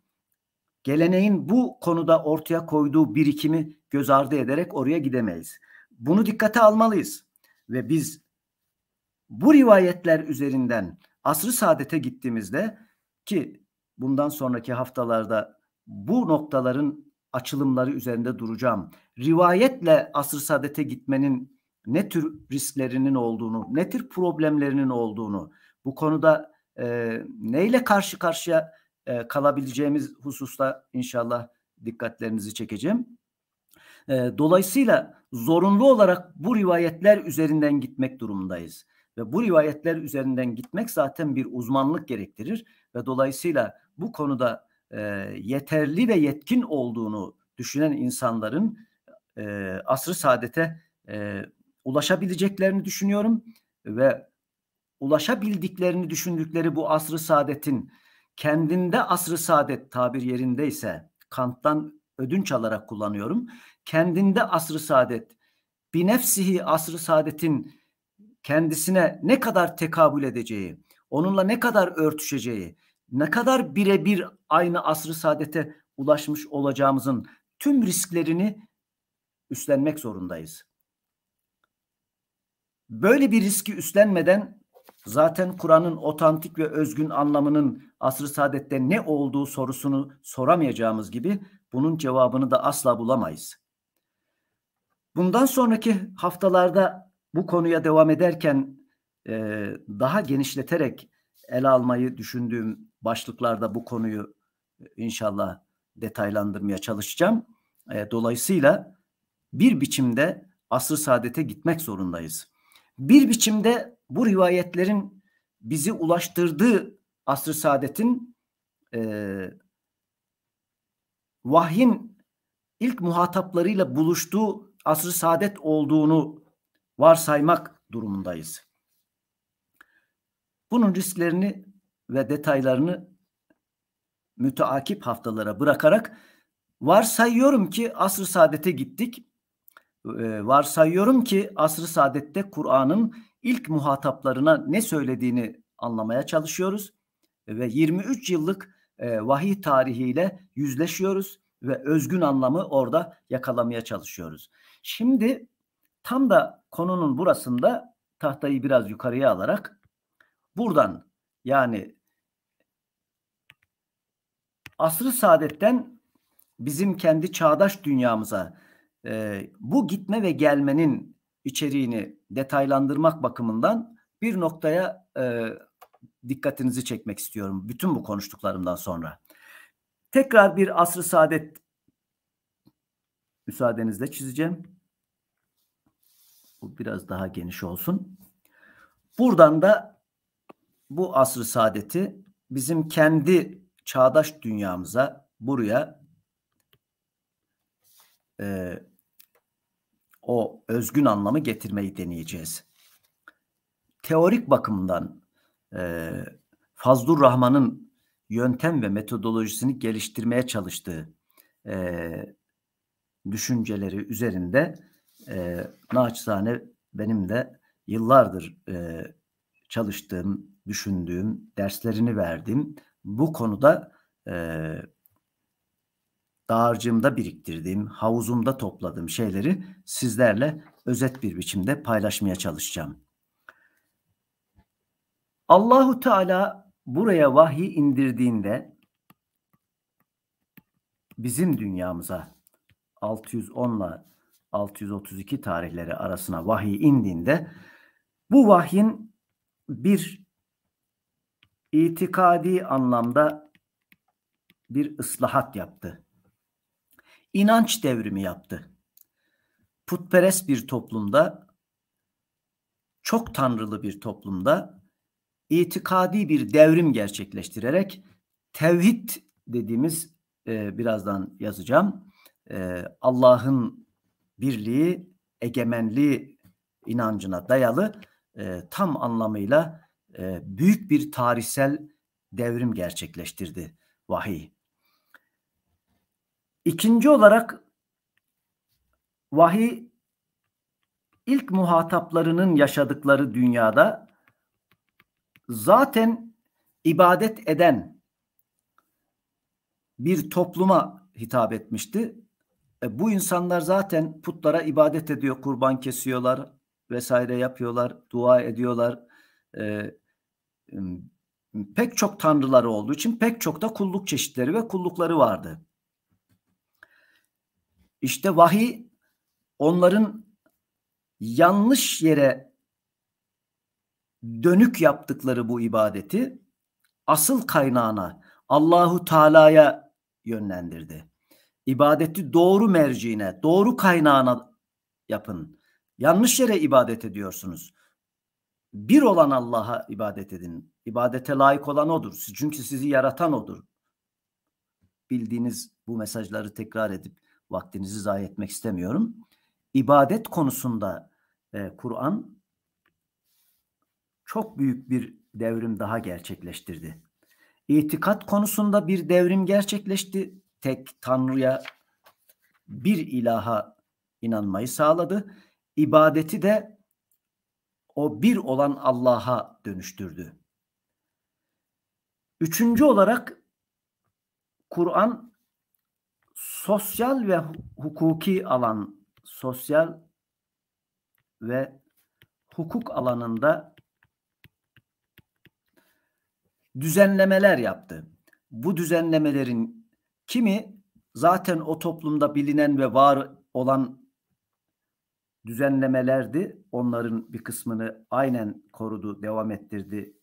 geleneğin bu konuda ortaya koyduğu birikimi göz ardı ederek oraya gidemeyiz. Bunu dikkate almalıyız ve biz bu rivayetler üzerinden asrı saadete gittiğimizde ki bundan sonraki haftalarda bu noktaların açılımları üzerinde duracağım. Rivayetle asr-ı saadete gitmenin ne tür risklerinin olduğunu, ne tür problemlerinin olduğunu, bu konuda e, neyle karşı karşıya e, kalabileceğimiz hususta inşallah dikkatlerinizi çekeceğim. E, dolayısıyla zorunlu olarak bu rivayetler üzerinden gitmek durumundayız. Ve bu rivayetler üzerinden gitmek zaten bir uzmanlık gerektirir ve dolayısıyla bu konuda e, yeterli ve yetkin olduğunu düşünen insanların e, asrı saadete e, ulaşabileceklerini düşünüyorum ve ulaşabildiklerini düşündükleri bu asrı saadetin kendinde asrı saadet tabir yerindeyse Kant'tan ödünç alarak kullanıyorum. Kendinde asrı saadet, bir nefsihi asrı saadetin kendisine ne kadar tekabül edeceği, onunla ne kadar örtüşeceği, ne kadar birebir aynı asrı saadete ulaşmış olacağımızın tüm risklerini üstlenmek zorundayız. Böyle bir riski üstlenmeden zaten Kur'an'ın otantik ve özgün anlamının asrı saadette ne olduğu sorusunu soramayacağımız gibi bunun cevabını da asla bulamayız. Bundan sonraki haftalarda bu konuya devam ederken daha genişleterek ele almayı düşündüğüm başlıklarda bu konuyu e, inşallah detaylandırmaya çalışacağım. E, dolayısıyla bir biçimde asr-ı saadete gitmek zorundayız. Bir biçimde bu rivayetlerin bizi ulaştırdığı asr-ı saadetin e, vahyin ilk muhataplarıyla buluştuğu asr-ı saadet olduğunu varsaymak durumundayız. Bunun risklerini ve detaylarını müteakip haftalara bırakarak varsayıyorum ki asr-ı saadete gittik. Ee, varsayıyorum ki asr-ı saadette Kur'an'ın ilk muhataplarına ne söylediğini anlamaya çalışıyoruz ve 23 yıllık e, vahiy tarihiyle yüzleşiyoruz ve özgün anlamı orada yakalamaya çalışıyoruz. Şimdi tam da konunun burasında tahtayı biraz yukarıya alarak buradan yani asrı saadetten bizim kendi çağdaş dünyamıza e, bu gitme ve gelmenin içeriğini detaylandırmak bakımından bir noktaya e, dikkatinizi çekmek istiyorum. Bütün bu konuştuklarımdan sonra. Tekrar bir asrı saadet müsaadenizle çizeceğim. Bu biraz daha geniş olsun. Buradan da bu asrı saadeti bizim kendi çağdaş dünyamıza buraya e, o özgün anlamı getirmeyi deneyeceğiz. Teorik bakımdan e, Fazlur Rahman'ın yöntem ve metodolojisini geliştirmeye çalıştığı e, düşünceleri üzerinde e, naçizane benim de yıllardır e, çalıştığım, düşündüğüm, derslerini verdiğim bu konuda e, dağarcığımda biriktirdiğim, havuzumda topladığım şeyleri sizlerle özet bir biçimde paylaşmaya çalışacağım. Allahu Teala buraya vahyi indirdiğinde bizim dünyamıza 610 ile 632 tarihleri arasına vahiy indiğinde bu vahyin bir itikadi anlamda bir ıslahat yaptı. İnanç devrimi yaptı. Putperest bir toplumda, çok tanrılı bir toplumda itikadi bir devrim gerçekleştirerek tevhid dediğimiz e, birazdan yazacağım. E, Allah'ın birliği, egemenliği inancına dayalı e, tam anlamıyla e, büyük bir tarihsel devrim gerçekleştirdi vahiy. İkinci olarak vahiy ilk muhataplarının yaşadıkları dünyada zaten ibadet eden bir topluma hitap etmişti. E, bu insanlar zaten putlara ibadet ediyor, kurban kesiyorlar vesaire yapıyorlar, dua ediyorlar, e, pek çok tanrıları olduğu için pek çok da kulluk çeşitleri ve kullukları vardı. İşte vahiy onların yanlış yere dönük yaptıkları bu ibadeti asıl kaynağına Allahu Teala'ya yönlendirdi. İbadeti doğru merciine, doğru kaynağına yapın. Yanlış yere ibadet ediyorsunuz bir olan Allah'a ibadet edin. İbadete layık olan odur. Çünkü sizi yaratan odur. Bildiğiniz bu mesajları tekrar edip vaktinizi zayi etmek istemiyorum. İbadet konusunda e, Kur'an çok büyük bir devrim daha gerçekleştirdi. İtikat konusunda bir devrim gerçekleşti. Tek Tanrı'ya bir ilaha inanmayı sağladı. İbadeti de o bir olan Allah'a dönüştürdü. Üçüncü olarak Kur'an sosyal ve hukuki alan, sosyal ve hukuk alanında düzenlemeler yaptı. Bu düzenlemelerin kimi zaten o toplumda bilinen ve var olan düzenlemelerdi. Onların bir kısmını aynen korudu, devam ettirdi.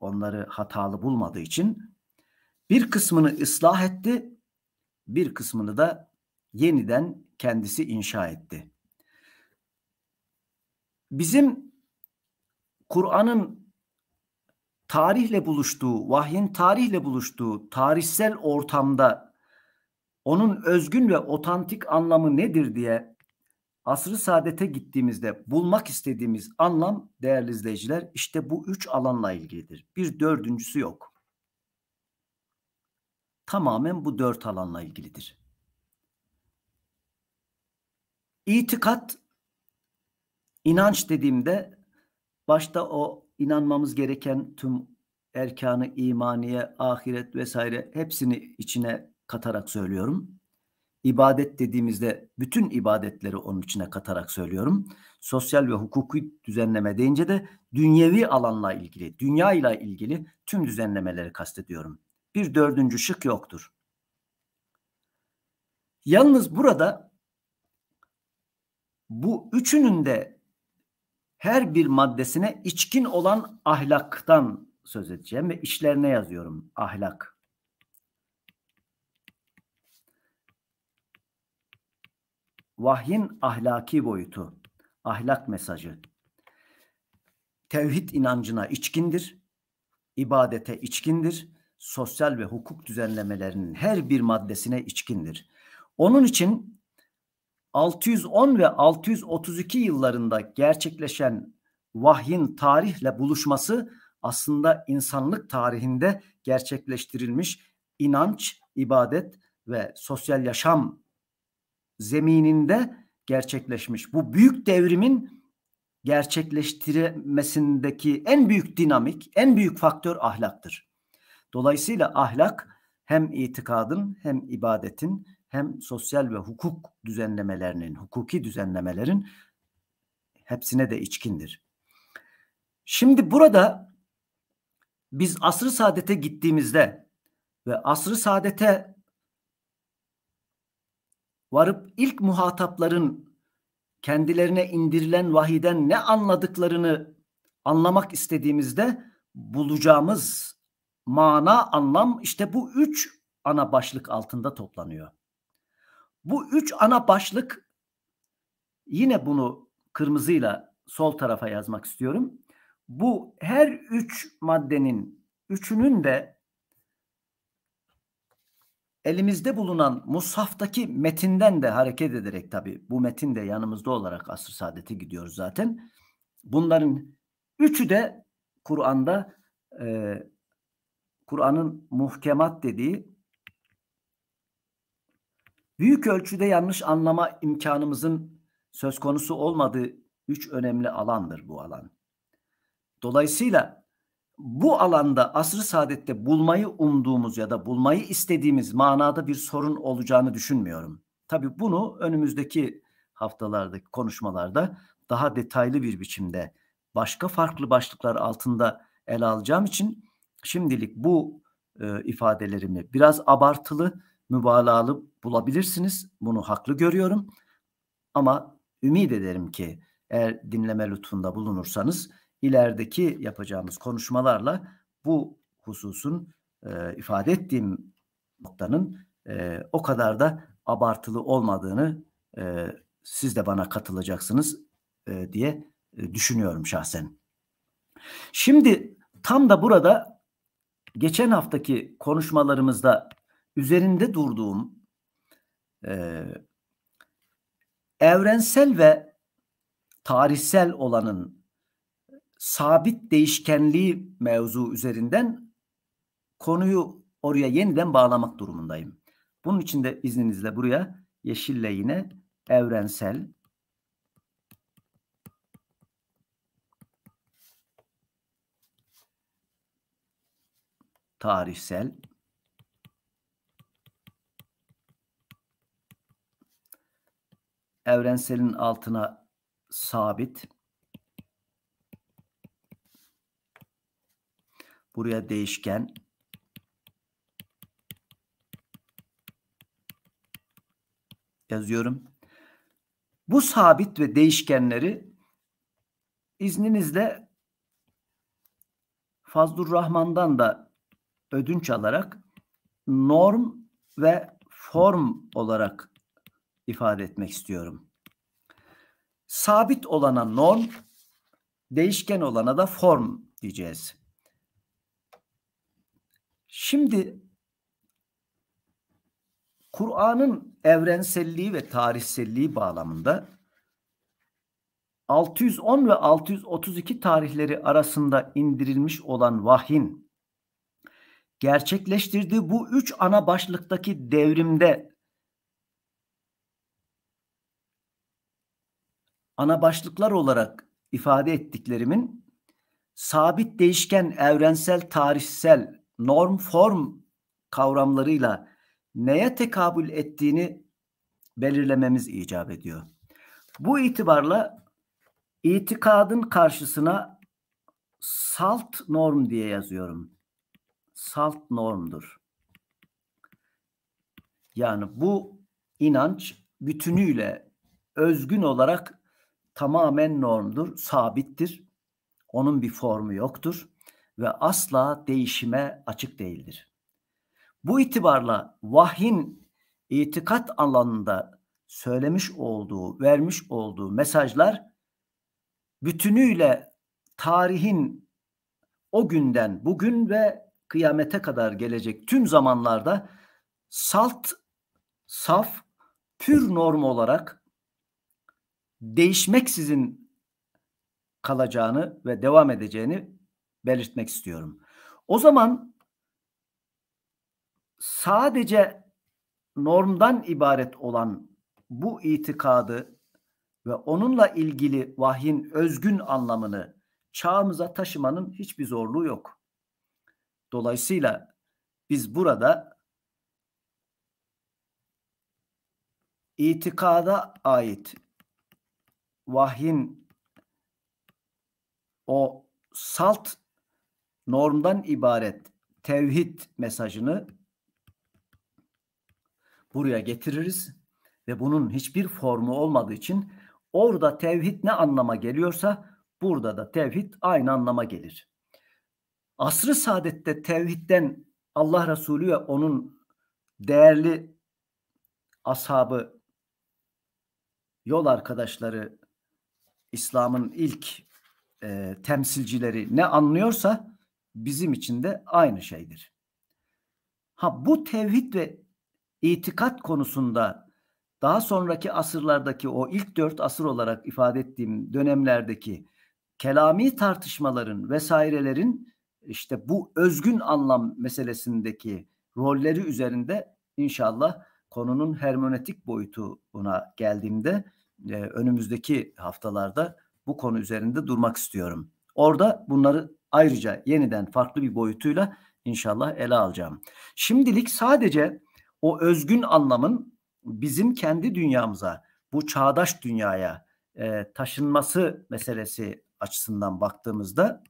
Onları hatalı bulmadığı için bir kısmını ıslah etti, bir kısmını da yeniden kendisi inşa etti. Bizim Kur'an'ın tarihle buluştuğu, vahyin tarihle buluştuğu tarihsel ortamda onun özgün ve otantik anlamı nedir diye asrı saadete gittiğimizde bulmak istediğimiz anlam değerli izleyiciler işte bu üç alanla ilgilidir. Bir dördüncüsü yok. Tamamen bu dört alanla ilgilidir. İtikat, inanç dediğimde başta o inanmamız gereken tüm erkanı imaniye, ahiret vesaire hepsini içine katarak söylüyorum ibadet dediğimizde bütün ibadetleri onun içine katarak söylüyorum. Sosyal ve hukuki düzenleme deyince de dünyevi alanla ilgili, dünya ile ilgili tüm düzenlemeleri kastediyorum. Bir dördüncü şık yoktur. Yalnız burada bu üçünün de her bir maddesine içkin olan ahlaktan söz edeceğim ve işlerine yazıyorum ahlak. vahyin ahlaki boyutu, ahlak mesajı. Tevhid inancına içkindir, ibadete içkindir, sosyal ve hukuk düzenlemelerinin her bir maddesine içkindir. Onun için 610 ve 632 yıllarında gerçekleşen vahyin tarihle buluşması aslında insanlık tarihinde gerçekleştirilmiş inanç, ibadet ve sosyal yaşam zemininde gerçekleşmiş. Bu büyük devrimin gerçekleştirmesindeki en büyük dinamik, en büyük faktör ahlaktır. Dolayısıyla ahlak hem itikadın hem ibadetin hem sosyal ve hukuk düzenlemelerinin, hukuki düzenlemelerin hepsine de içkindir. Şimdi burada biz asrı saadete gittiğimizde ve asrı saadete varıp ilk muhatapların kendilerine indirilen vahiden ne anladıklarını anlamak istediğimizde bulacağımız mana, anlam işte bu üç ana başlık altında toplanıyor. Bu üç ana başlık yine bunu kırmızıyla sol tarafa yazmak istiyorum. Bu her üç maddenin üçünün de elimizde bulunan Musaftaki metinden de hareket ederek tabi bu metin de yanımızda olarak asr saadete gidiyoruz zaten. Bunların üçü de Kur'an'da e, Kur'an'ın muhkemat dediği büyük ölçüde yanlış anlama imkanımızın söz konusu olmadığı üç önemli alandır bu alan. Dolayısıyla bu alanda asrı saadette bulmayı umduğumuz ya da bulmayı istediğimiz manada bir sorun olacağını düşünmüyorum. Tabii bunu önümüzdeki haftalardaki konuşmalarda daha detaylı bir biçimde başka farklı başlıklar altında ele alacağım için şimdilik bu e, ifadelerimi biraz abartılı, mübalağalı bulabilirsiniz. Bunu haklı görüyorum. Ama ümit ederim ki eğer dinleme lütfunda bulunursanız ilerideki yapacağımız konuşmalarla bu hususun e, ifade ettiğim noktanın e, o kadar da abartılı olmadığını e, siz de bana katılacaksınız e, diye e, düşünüyorum şahsen. Şimdi tam da burada geçen haftaki konuşmalarımızda üzerinde durduğum e, evrensel ve tarihsel olanın sabit değişkenliği mevzu üzerinden konuyu oraya yeniden bağlamak durumundayım. Bunun için de izninizle buraya yeşille yine evrensel tarihsel evrenselin altına sabit Buraya değişken yazıyorum. Bu sabit ve değişkenleri izninizle Fazlur Rahman'dan da ödünç alarak norm ve form olarak ifade etmek istiyorum. Sabit olana norm, değişken olana da form diyeceğiz. Şimdi Kur'an'ın evrenselliği ve tarihselliği bağlamında 610 ve 632 tarihleri arasında indirilmiş olan vahyin gerçekleştirdiği bu üç ana başlıktaki devrimde ana başlıklar olarak ifade ettiklerimin sabit değişken evrensel tarihsel norm form kavramlarıyla neye tekabül ettiğini belirlememiz icap ediyor. Bu itibarla itikadın karşısına salt norm diye yazıyorum. Salt normdur. Yani bu inanç bütünüyle özgün olarak tamamen normdur, sabittir. Onun bir formu yoktur ve asla değişime açık değildir. Bu itibarla vahyin itikat alanında söylemiş olduğu, vermiş olduğu mesajlar bütünüyle tarihin o günden bugün ve kıyamete kadar gelecek tüm zamanlarda salt, saf, pür norm olarak değişmeksizin kalacağını ve devam edeceğini belirtmek istiyorum. O zaman sadece normdan ibaret olan bu itikadı ve onunla ilgili vahyin özgün anlamını çağımıza taşımanın hiçbir zorluğu yok. Dolayısıyla biz burada itikada ait vahyin o salt normdan ibaret tevhid mesajını buraya getiririz ve bunun hiçbir formu olmadığı için orada tevhid ne anlama geliyorsa burada da tevhid aynı anlama gelir. Asrı saadette tevhidden Allah Resulü ve onun değerli ashabı yol arkadaşları İslam'ın ilk e, temsilcileri ne anlıyorsa bizim için de aynı şeydir. Ha bu tevhid ve itikat konusunda daha sonraki asırlardaki o ilk dört asır olarak ifade ettiğim dönemlerdeki kelami tartışmaların vesairelerin işte bu özgün anlam meselesindeki rolleri üzerinde inşallah konunun hermenetik boyutuna geldiğimde e, önümüzdeki haftalarda bu konu üzerinde durmak istiyorum. Orada bunları ayrıca yeniden farklı bir boyutuyla inşallah ele alacağım. Şimdilik sadece o özgün anlamın bizim kendi dünyamıza, bu çağdaş dünyaya e, taşınması meselesi açısından baktığımızda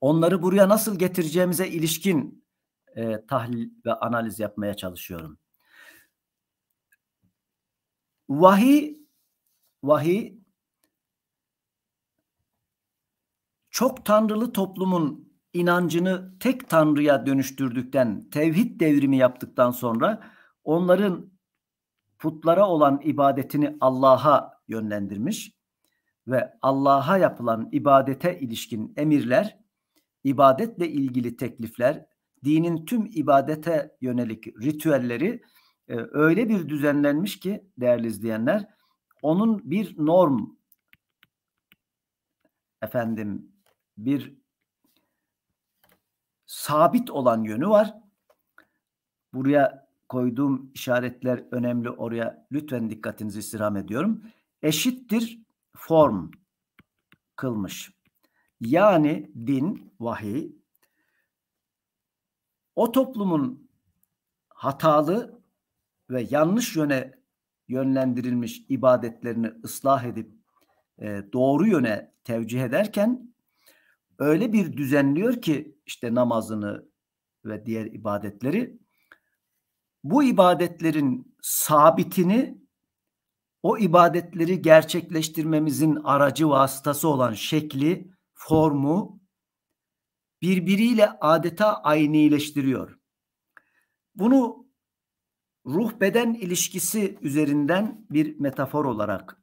onları buraya nasıl getireceğimize ilişkin e, tahlil ve analiz yapmaya çalışıyorum. Vahiy, vahiy çok tanrılı toplumun inancını tek tanrıya dönüştürdükten, tevhid devrimi yaptıktan sonra onların putlara olan ibadetini Allah'a yönlendirmiş ve Allah'a yapılan ibadete ilişkin emirler, ibadetle ilgili teklifler, dinin tüm ibadete yönelik ritüelleri e, öyle bir düzenlenmiş ki değerli izleyenler onun bir norm efendim bir sabit olan yönü var. Buraya koyduğum işaretler önemli. Oraya lütfen dikkatinizi istirham ediyorum. Eşittir form kılmış. Yani din, vahiy o toplumun hatalı ve yanlış yöne yönlendirilmiş ibadetlerini ıslah edip e, doğru yöne tevcih ederken öyle bir düzenliyor ki işte namazını ve diğer ibadetleri bu ibadetlerin sabitini o ibadetleri gerçekleştirmemizin aracı vasıtası olan şekli, formu birbiriyle adeta aynileştiriyor. Bunu ruh beden ilişkisi üzerinden bir metafor olarak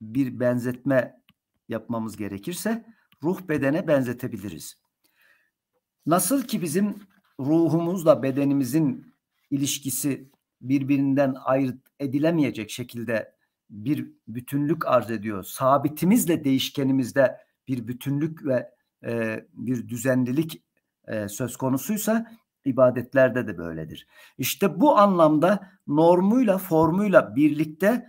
bir benzetme yapmamız gerekirse ruh bedene benzetebiliriz. Nasıl ki bizim ruhumuzla bedenimizin ilişkisi birbirinden ayırt edilemeyecek şekilde bir bütünlük arz ediyor. Sabitimizle değişkenimizde bir bütünlük ve e, bir düzenlilik e, söz konusuysa ibadetlerde de böyledir. İşte bu anlamda normuyla formuyla birlikte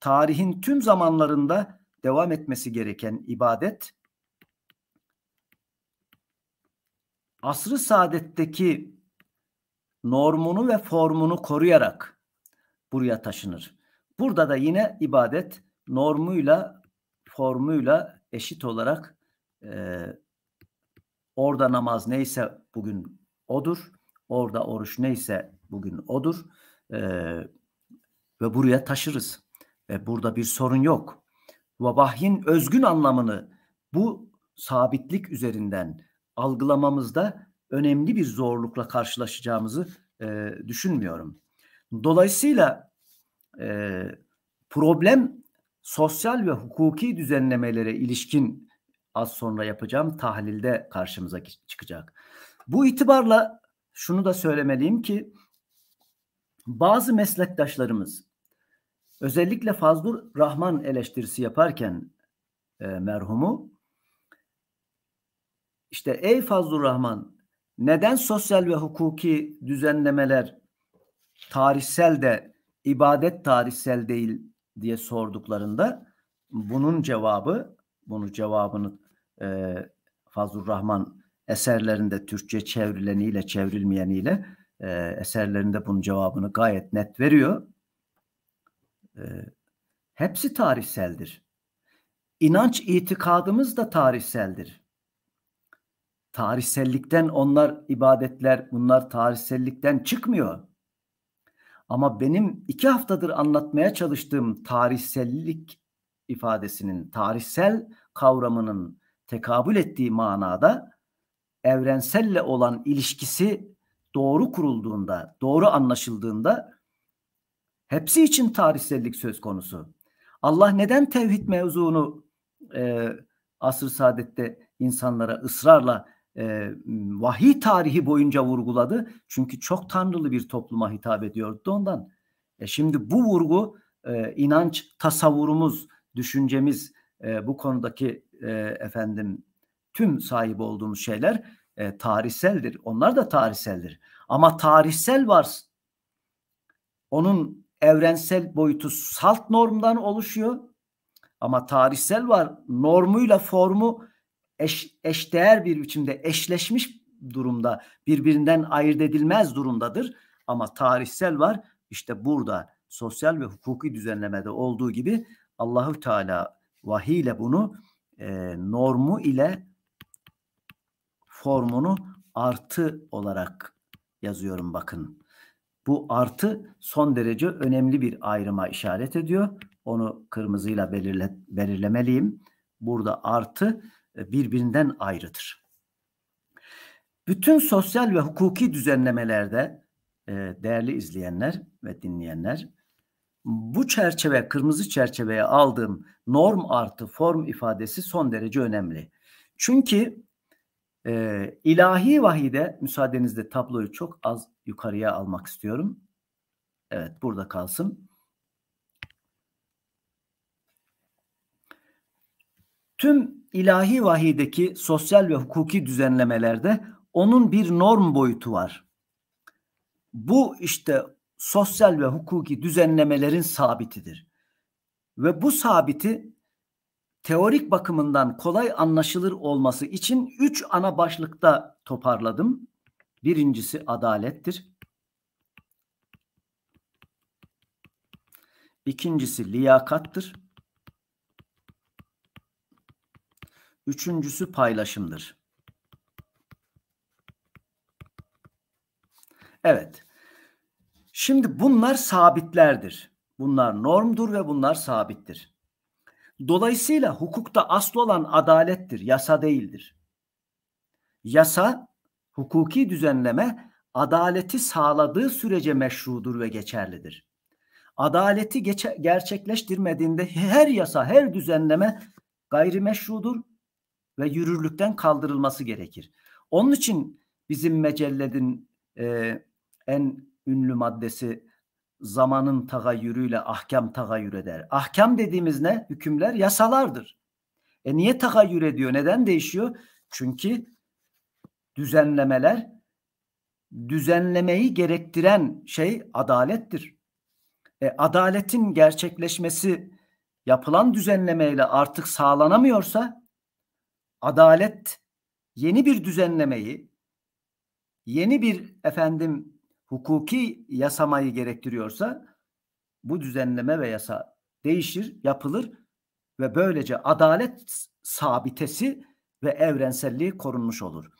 tarihin tüm zamanlarında devam etmesi gereken ibadet asrı saadetteki normunu ve formunu koruyarak buraya taşınır. Burada da yine ibadet normuyla formuyla eşit olarak e, orada namaz neyse bugün odur. Orada oruç neyse bugün odur. E, ve buraya taşırız. Ve burada bir sorun yok. Ve Vabahyin özgün anlamını bu sabitlik üzerinden algılamamızda önemli bir zorlukla karşılaşacağımızı e, düşünmüyorum. Dolayısıyla e, problem sosyal ve hukuki düzenlemelere ilişkin az sonra yapacağım tahlilde karşımıza çıkacak. Bu itibarla şunu da söylemeliyim ki bazı meslektaşlarımız özellikle Fazlur Rahman eleştirisi yaparken e, merhumu işte ey Fazlur Rahman neden sosyal ve hukuki düzenlemeler tarihsel de ibadet tarihsel değil diye sorduklarında bunun cevabı bunu cevabını e, Fazlur Rahman eserlerinde Türkçe çevrileniyle çevrilmeyeniyle e, eserlerinde bunun cevabını gayet net veriyor. E, hepsi tarihseldir. İnanç itikadımız da tarihseldir. Tarihsellikten onlar ibadetler, bunlar tarihsellikten çıkmıyor. Ama benim iki haftadır anlatmaya çalıştığım tarihsellik ifadesinin, tarihsel kavramının tekabül ettiği manada evrenselle olan ilişkisi doğru kurulduğunda, doğru anlaşıldığında hepsi için tarihsellik söz konusu. Allah neden tevhid mevzuunu e, asr saadette insanlara ısrarla e, vahiy tarihi boyunca vurguladı. Çünkü çok tanrılı bir topluma hitap ediyordu ondan. E şimdi bu vurgu e, inanç tasavvurumuz, düşüncemiz e, bu konudaki e, efendim tüm sahip olduğumuz şeyler e, tarihseldir. Onlar da tarihseldir. Ama tarihsel var onun evrensel boyutu salt normdan oluşuyor. Ama tarihsel var normuyla formu eş, değer bir biçimde eşleşmiş durumda birbirinden ayırt edilmez durumdadır. Ama tarihsel var işte burada sosyal ve hukuki düzenlemede olduğu gibi Allahü Teala vahiy ile bunu e, normu ile formunu artı olarak yazıyorum bakın. Bu artı son derece önemli bir ayrıma işaret ediyor. Onu kırmızıyla belirle, belirlemeliyim. Burada artı e, birbirinden ayrıdır. Bütün sosyal ve hukuki düzenlemelerde e, değerli izleyenler ve dinleyenler bu çerçeve, kırmızı çerçeveye aldığım norm artı form ifadesi son derece önemli. Çünkü e, ilahi vahide, müsaadenizle tabloyu çok az yukarıya almak istiyorum. Evet, burada kalsın. Tüm ilahi vahideki sosyal ve hukuki düzenlemelerde onun bir norm boyutu var. Bu işte sosyal ve hukuki düzenlemelerin sabitidir. Ve bu sabiti teorik bakımından kolay anlaşılır olması için üç ana başlıkta toparladım. Birincisi adalettir. İkincisi liyakattır. Üçüncüsü paylaşımdır. Evet. Şimdi bunlar sabitlerdir. Bunlar normdur ve bunlar sabittir. Dolayısıyla hukukta asıl olan adalettir, yasa değildir. Yasa, hukuki düzenleme adaleti sağladığı sürece meşrudur ve geçerlidir. Adaleti geç- gerçekleştirmediğinde her yasa, her düzenleme gayrimeşrudur ve yürürlükten kaldırılması gerekir. Onun için bizim mecelledin e, en ünlü maddesi zamanın tagayyürüyle ahkam tagayyür eder. Ahkam dediğimiz ne? Hükümler yasalardır. E niye tagayyür ediyor? Neden değişiyor? Çünkü düzenlemeler düzenlemeyi gerektiren şey adalettir. E, adaletin gerçekleşmesi yapılan düzenlemeyle artık sağlanamıyorsa adalet yeni bir düzenlemeyi, yeni bir efendim hukuki yasamayı gerektiriyorsa bu düzenleme ve yasa değişir, yapılır ve böylece adalet sabitesi ve evrenselliği korunmuş olur.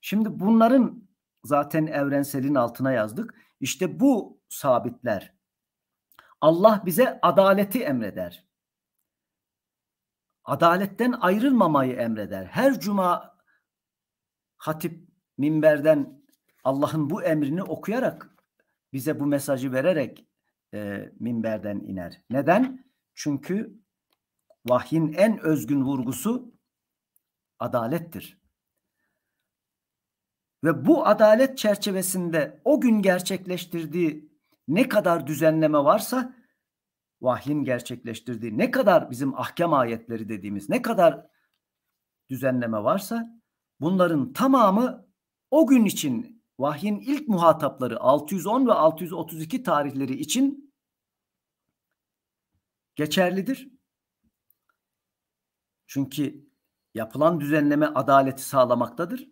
Şimdi bunların zaten evrenselin altına yazdık. İşte bu sabitler Allah bize adaleti emreder adaletten ayrılmamayı emreder. Her cuma hatip minberden Allah'ın bu emrini okuyarak bize bu mesajı vererek e, minberden iner. Neden? Çünkü vahyin en özgün vurgusu adalettir. Ve bu adalet çerçevesinde o gün gerçekleştirdiği ne kadar düzenleme varsa vahyin gerçekleştirdiği ne kadar bizim ahkam ayetleri dediğimiz ne kadar düzenleme varsa bunların tamamı o gün için vahyin ilk muhatapları 610 ve 632 tarihleri için geçerlidir. Çünkü yapılan düzenleme adaleti sağlamaktadır.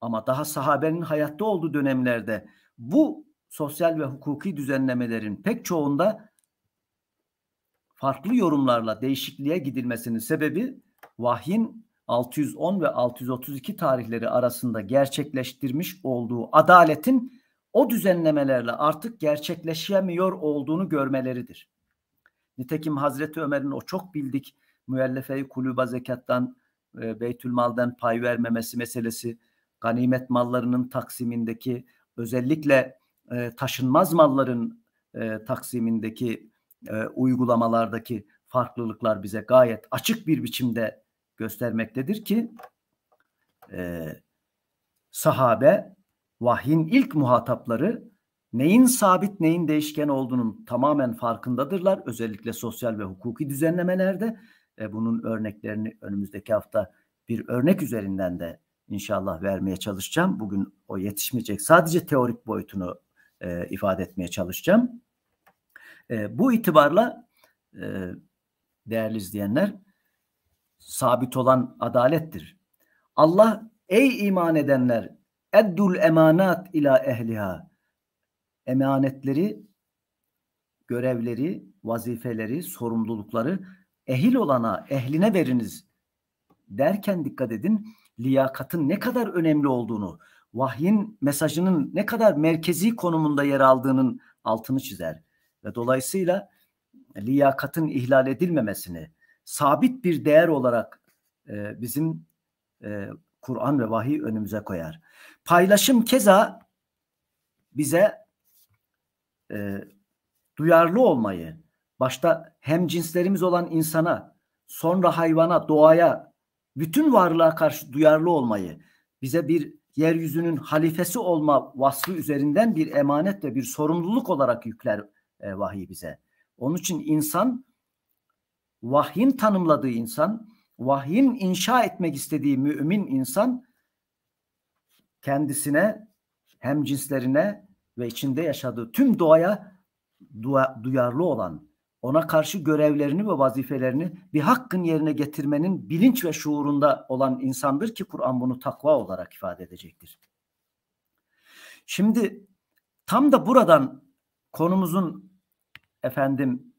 Ama daha sahabenin hayatta olduğu dönemlerde bu sosyal ve hukuki düzenlemelerin pek çoğunda farklı yorumlarla değişikliğe gidilmesinin sebebi vahyin 610 ve 632 tarihleri arasında gerçekleştirmiş olduğu adaletin o düzenlemelerle artık gerçekleşemiyor olduğunu görmeleridir. Nitekim Hazreti Ömer'in o çok bildik müellefe-i kuluba zekattan e, Beytülmal'den pay vermemesi meselesi, ganimet mallarının taksimindeki özellikle e, taşınmaz malların e, taksimindeki e, uygulamalardaki farklılıklar bize gayet açık bir biçimde göstermektedir ki e, sahabe vahyin ilk muhatapları neyin sabit neyin değişken olduğunun tamamen farkındadırlar. Özellikle sosyal ve hukuki düzenlemelerde e, bunun örneklerini önümüzdeki hafta bir örnek üzerinden de inşallah vermeye çalışacağım. Bugün o yetişmeyecek. Sadece teorik boyutunu e, ifade etmeye çalışacağım. E, bu itibarla e, değerli izleyenler sabit olan adalettir. Allah ey iman edenler eddul emanat ila ehliha emanetleri görevleri, vazifeleri, sorumlulukları ehil olana, ehline veriniz derken dikkat edin liyakatın ne kadar önemli olduğunu, vahyin mesajının ne kadar merkezi konumunda yer aldığının altını çizer. Ve dolayısıyla liyakatın ihlal edilmemesini sabit bir değer olarak e, bizim e, Kur'an ve vahiy önümüze koyar. Paylaşım keza bize e, duyarlı olmayı, başta hem cinslerimiz olan insana, sonra hayvana, doğaya, bütün varlığa karşı duyarlı olmayı, bize bir yeryüzünün halifesi olma vasfı üzerinden bir emanet ve bir sorumluluk olarak yükler e, vahiy bize. Onun için insan vahyin tanımladığı insan, vahyin inşa etmek istediği mümin insan kendisine hem cinslerine ve içinde yaşadığı tüm doğaya duyarlı olan, ona karşı görevlerini ve vazifelerini bir hakkın yerine getirmenin bilinç ve şuurunda olan insandır ki Kur'an bunu takva olarak ifade edecektir. Şimdi tam da buradan konumuzun efendim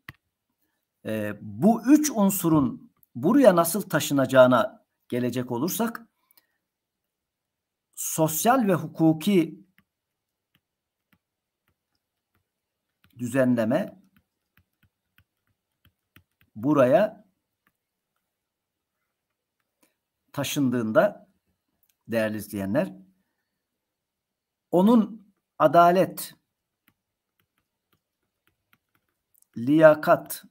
e, bu üç unsurun buraya nasıl taşınacağına gelecek olursak sosyal ve hukuki düzenleme buraya taşındığında değerli izleyenler onun adalet liyakat,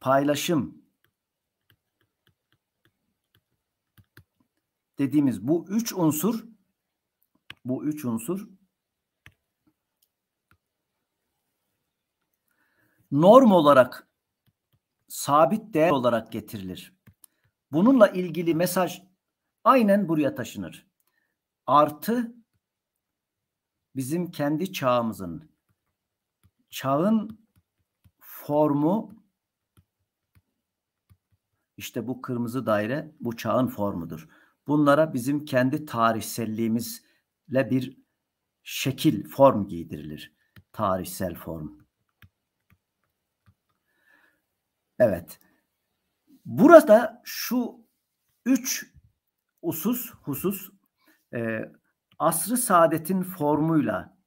paylaşım dediğimiz bu üç unsur bu üç unsur norm olarak sabit değer olarak getirilir. Bununla ilgili mesaj aynen buraya taşınır. Artı bizim kendi çağımızın çağın formu işte bu kırmızı daire bu çağın formudur. Bunlara bizim kendi tarihselliğimizle bir şekil, form giydirilir. Tarihsel form. Evet. Burada şu üç usus, husus e, asrı saadetin formuyla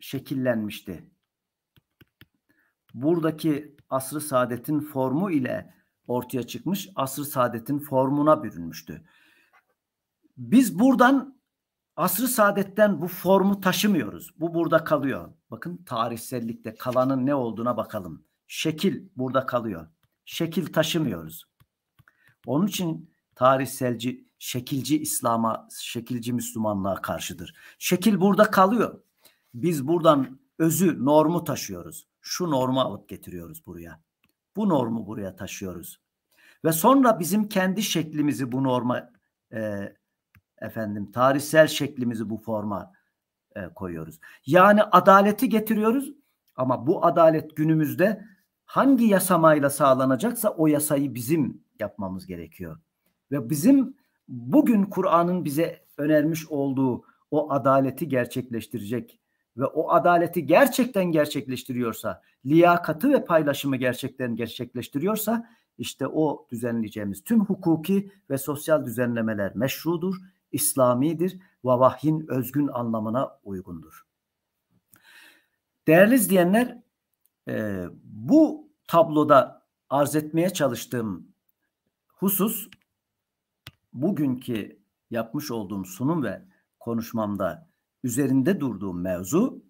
şekillenmişti. Buradaki asrı saadetin formu ile ortaya çıkmış, asrı saadetin formuna bürünmüştü. Biz buradan asrı saadetten bu formu taşımıyoruz. Bu burada kalıyor. Bakın tarihsellikte kalanın ne olduğuna bakalım. Şekil burada kalıyor. Şekil taşımıyoruz. Onun için tarihselci şekilci İslam'a, şekilci Müslümanlığa karşıdır. Şekil burada kalıyor. Biz buradan özü, normu taşıyoruz. Şu normu alıp getiriyoruz buraya. Bu normu buraya taşıyoruz. Ve sonra bizim kendi şeklimizi bu norma e, efendim tarihsel şeklimizi bu forma e, koyuyoruz. Yani adaleti getiriyoruz ama bu adalet günümüzde hangi yasamayla sağlanacaksa o yasayı bizim yapmamız gerekiyor. Ve bizim bugün Kur'an'ın bize önermiş olduğu o adaleti gerçekleştirecek ve o adaleti gerçekten gerçekleştiriyorsa, liyakatı ve paylaşımı gerçekten gerçekleştiriyorsa işte o düzenleyeceğimiz tüm hukuki ve sosyal düzenlemeler meşrudur, İslamidir ve vahyin özgün anlamına uygundur. Değerli izleyenler, e, bu tabloda arz etmeye çalıştığım husus bugünkü yapmış olduğum sunum ve konuşmamda üzerinde durduğum mevzu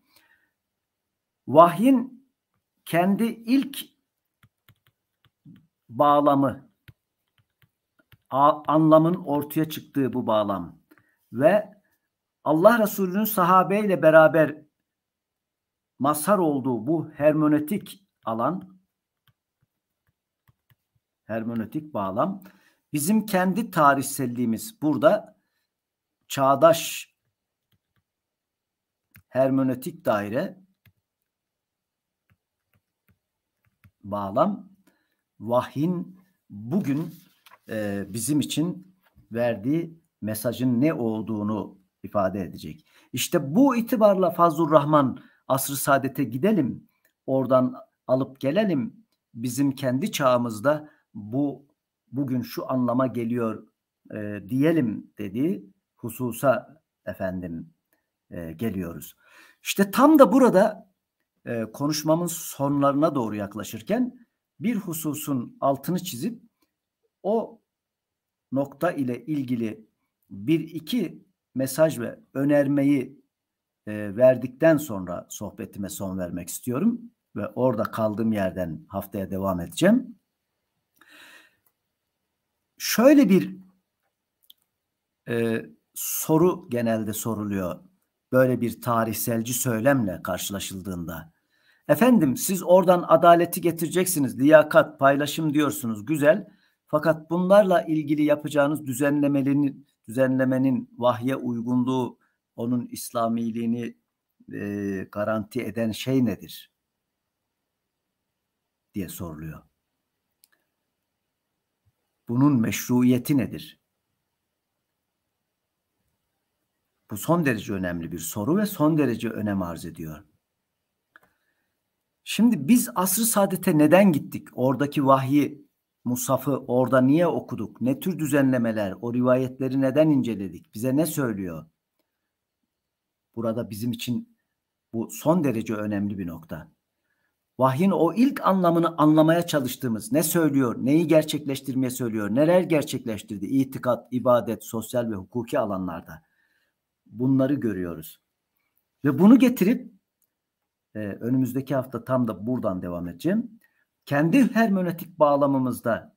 vahyin kendi ilk bağlamı anlamın ortaya çıktığı bu bağlam ve Allah Resulü'nün sahabeyle beraber mazhar olduğu bu hermenötik alan hermenötik bağlam Bizim kendi tarihselliğimiz burada çağdaş hermönetik daire bağlam vahyin bugün e, bizim için verdiği mesajın ne olduğunu ifade edecek. İşte bu itibarla Fazlur Rahman asr saadete gidelim. Oradan alıp gelelim. Bizim kendi çağımızda bu bugün şu anlama geliyor e, diyelim dedi hususa efendim e, geliyoruz. İşte tam da burada e, konuşmamın sonlarına doğru yaklaşırken bir hususun altını çizip o nokta ile ilgili bir iki mesaj ve önermeyi e, verdikten sonra sohbetime son vermek istiyorum ve orada kaldığım yerden haftaya devam edeceğim şöyle bir e, soru genelde soruluyor. Böyle bir tarihselci söylemle karşılaşıldığında. Efendim siz oradan adaleti getireceksiniz, liyakat, paylaşım diyorsunuz. Güzel. Fakat bunlarla ilgili yapacağınız düzenlemenin, düzenlemenin vahye uygunluğu, onun İslamiliğini e, garanti eden şey nedir? diye soruluyor. Bunun meşruiyeti nedir? Bu son derece önemli bir soru ve son derece önem arz ediyor. Şimdi biz asr-ı saadete neden gittik? Oradaki vahyi, musafı orada niye okuduk? Ne tür düzenlemeler, o rivayetleri neden inceledik? Bize ne söylüyor? Burada bizim için bu son derece önemli bir nokta vahyin o ilk anlamını anlamaya çalıştığımız ne söylüyor, neyi gerçekleştirmeye söylüyor, neler gerçekleştirdi itikat, ibadet, sosyal ve hukuki alanlarda bunları görüyoruz. Ve bunu getirip e, önümüzdeki hafta tam da buradan devam edeceğim. Kendi hermenötik bağlamımızda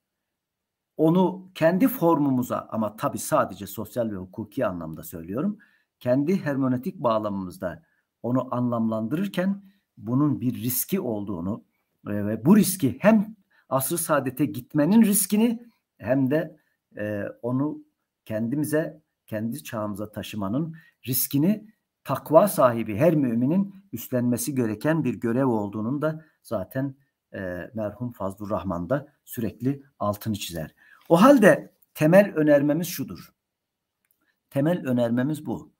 onu kendi formumuza ama tabi sadece sosyal ve hukuki anlamda söylüyorum. Kendi hermenötik bağlamımızda onu anlamlandırırken bunun bir riski olduğunu e, ve bu riski hem asr-ı saadete gitmenin riskini hem de e, onu kendimize, kendi çağımıza taşımanın riskini takva sahibi her müminin üstlenmesi gereken bir görev olduğunun da zaten e, merhum Fazlur Rahman da sürekli altını çizer. O halde temel önermemiz şudur. Temel önermemiz bu.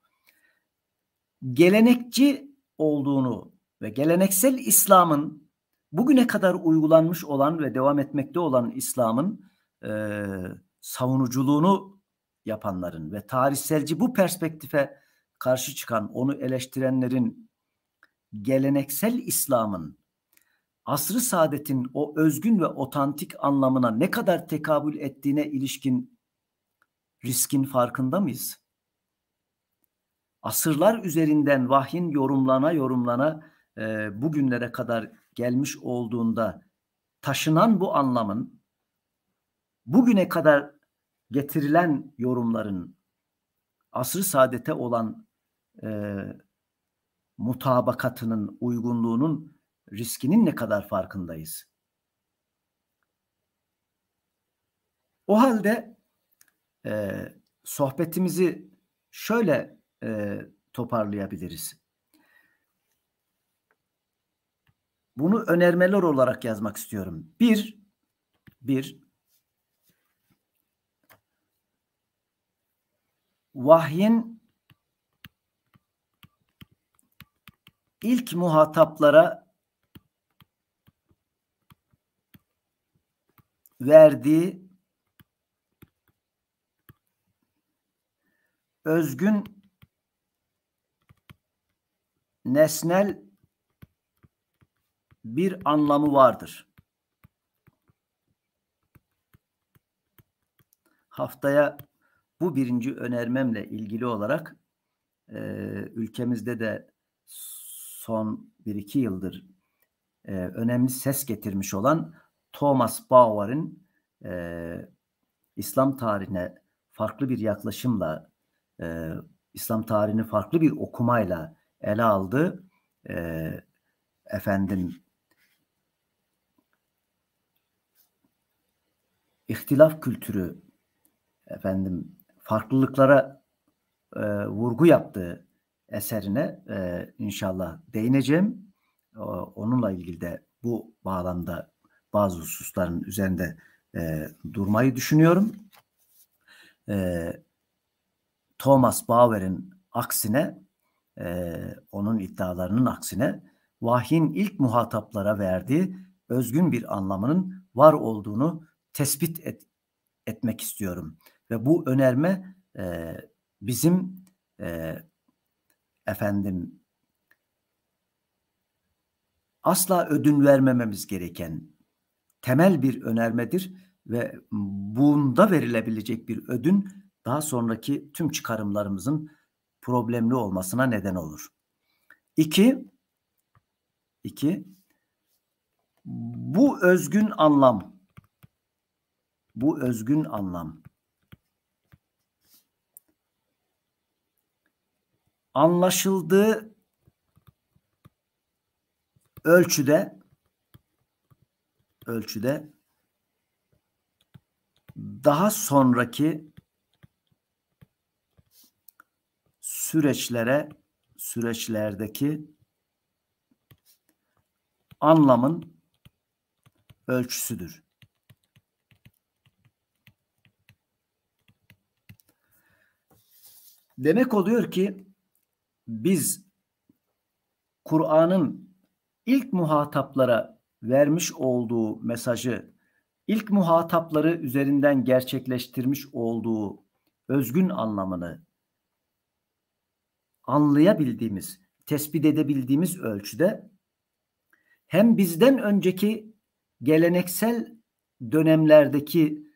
Gelenekçi olduğunu ve geleneksel İslam'ın bugüne kadar uygulanmış olan ve devam etmekte olan İslam'ın e, savunuculuğunu yapanların ve tarihselci bu perspektife karşı çıkan, onu eleştirenlerin geleneksel İslam'ın asrı saadetin o özgün ve otantik anlamına ne kadar tekabül ettiğine ilişkin riskin farkında mıyız? Asırlar üzerinden vahyin yorumlana yorumlana e, bugünlere kadar gelmiş olduğunda taşınan bu anlamın bugüne kadar getirilen yorumların asrı saadete olan e, mutabakatının uygunluğunun riskinin ne kadar farkındayız? O halde e, sohbetimizi şöyle e, toparlayabiliriz. Bunu önermeler olarak yazmak istiyorum. Bir, bir vahyin ilk muhataplara verdiği özgün nesnel bir anlamı vardır. Haftaya bu birinci önermemle ilgili olarak e, ülkemizde de son bir iki yıldır e, önemli ses getirmiş olan Thomas Bauer'in e, İslam tarihine farklı bir yaklaşımla e, İslam tarihini farklı bir okumayla ele aldığı e, efendim ihtilaf kültürü efendim farklılıklara e, vurgu yaptığı eserine e, inşallah değineceğim. E, onunla ilgili de bu bağlamda bazı hususların üzerinde e, durmayı düşünüyorum. E, Thomas Bauer'in aksine e, onun iddialarının aksine vahyin ilk muhataplara verdiği özgün bir anlamının var olduğunu tespit et, etmek istiyorum. Ve bu önerme e, bizim e, efendim asla ödün vermememiz gereken temel bir önermedir ve bunda verilebilecek bir ödün daha sonraki tüm çıkarımlarımızın problemli olmasına neden olur. İki, iki bu özgün anlam bu özgün anlam. Anlaşıldığı ölçüde ölçüde daha sonraki süreçlere süreçlerdeki anlamın ölçüsüdür. Demek oluyor ki biz Kur'an'ın ilk muhataplara vermiş olduğu mesajı, ilk muhatapları üzerinden gerçekleştirmiş olduğu özgün anlamını anlayabildiğimiz, tespit edebildiğimiz ölçüde hem bizden önceki geleneksel dönemlerdeki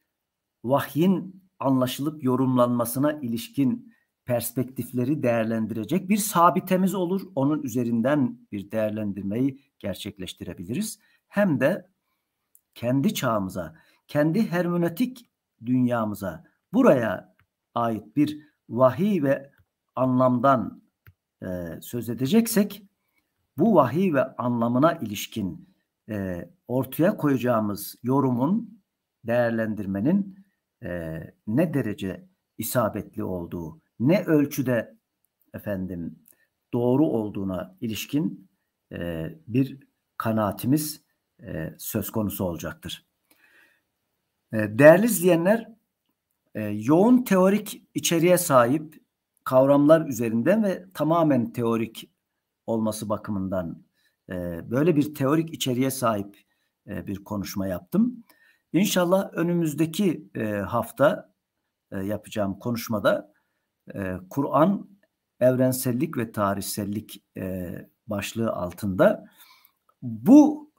vahyin anlaşılıp yorumlanmasına ilişkin perspektifleri değerlendirecek bir sabitemiz olur. Onun üzerinden bir değerlendirmeyi gerçekleştirebiliriz. Hem de kendi çağımıza, kendi hermenötik dünyamıza, buraya ait bir vahiy ve anlamdan e, söz edeceksek, bu vahiy ve anlamına ilişkin e, ortaya koyacağımız yorumun, değerlendirmenin e, ne derece isabetli olduğu, ne ölçüde efendim doğru olduğuna ilişkin e, bir kanaatimiz e, söz konusu olacaktır. E, değerli izleyenler, e, yoğun teorik içeriğe sahip kavramlar üzerinden ve tamamen teorik olması bakımından e, böyle bir teorik içeriğe sahip e, bir konuşma yaptım. İnşallah önümüzdeki e, hafta e, yapacağım konuşmada ee, Kur'an evrensellik ve tarihsellik e, başlığı altında bu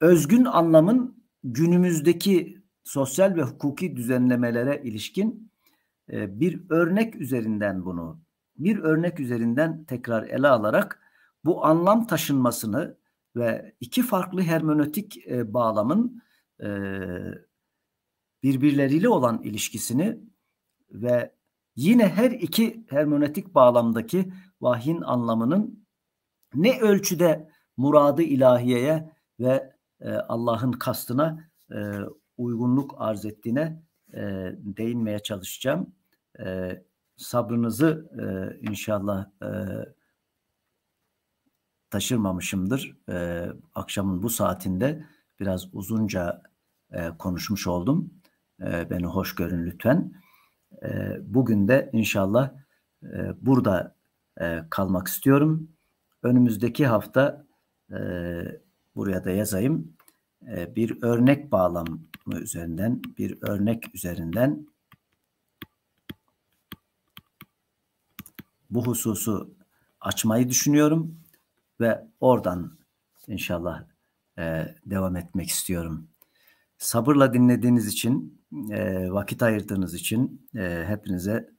özgün anlamın günümüzdeki sosyal ve hukuki düzenlemelere ilişkin e, bir örnek üzerinden bunu bir örnek üzerinden tekrar ele alarak bu anlam taşınmasını ve iki farklı hermenötik e, bağlamın birbirleriyle olan ilişkisini ve yine her iki hermeneutik bağlamdaki vahyin anlamının ne ölçüde muradı ilahiyeye ve e, Allah'ın kastına e, uygunluk arz ettiğine e, değinmeye çalışacağım. E, sabrınızı e, inşallah e, taşırmamışımdır. E, akşamın bu saatinde biraz uzunca e, konuşmuş oldum. E, beni hoş görün lütfen. Ee, bugün de inşallah e, burada e, kalmak istiyorum. Önümüzdeki hafta e, buraya da yazayım. bir örnek bağlamı üzerinden, bir örnek üzerinden bu hususu açmayı düşünüyorum ve oradan inşallah devam etmek istiyorum. Sabırla dinlediğiniz için e, vakit ayırdığınız için e, hepinize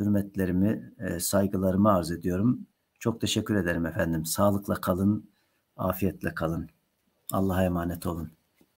hürmetlerimi, e, saygılarımı arz ediyorum. Çok teşekkür ederim efendim. Sağlıkla kalın, afiyetle kalın. Allah'a emanet olun.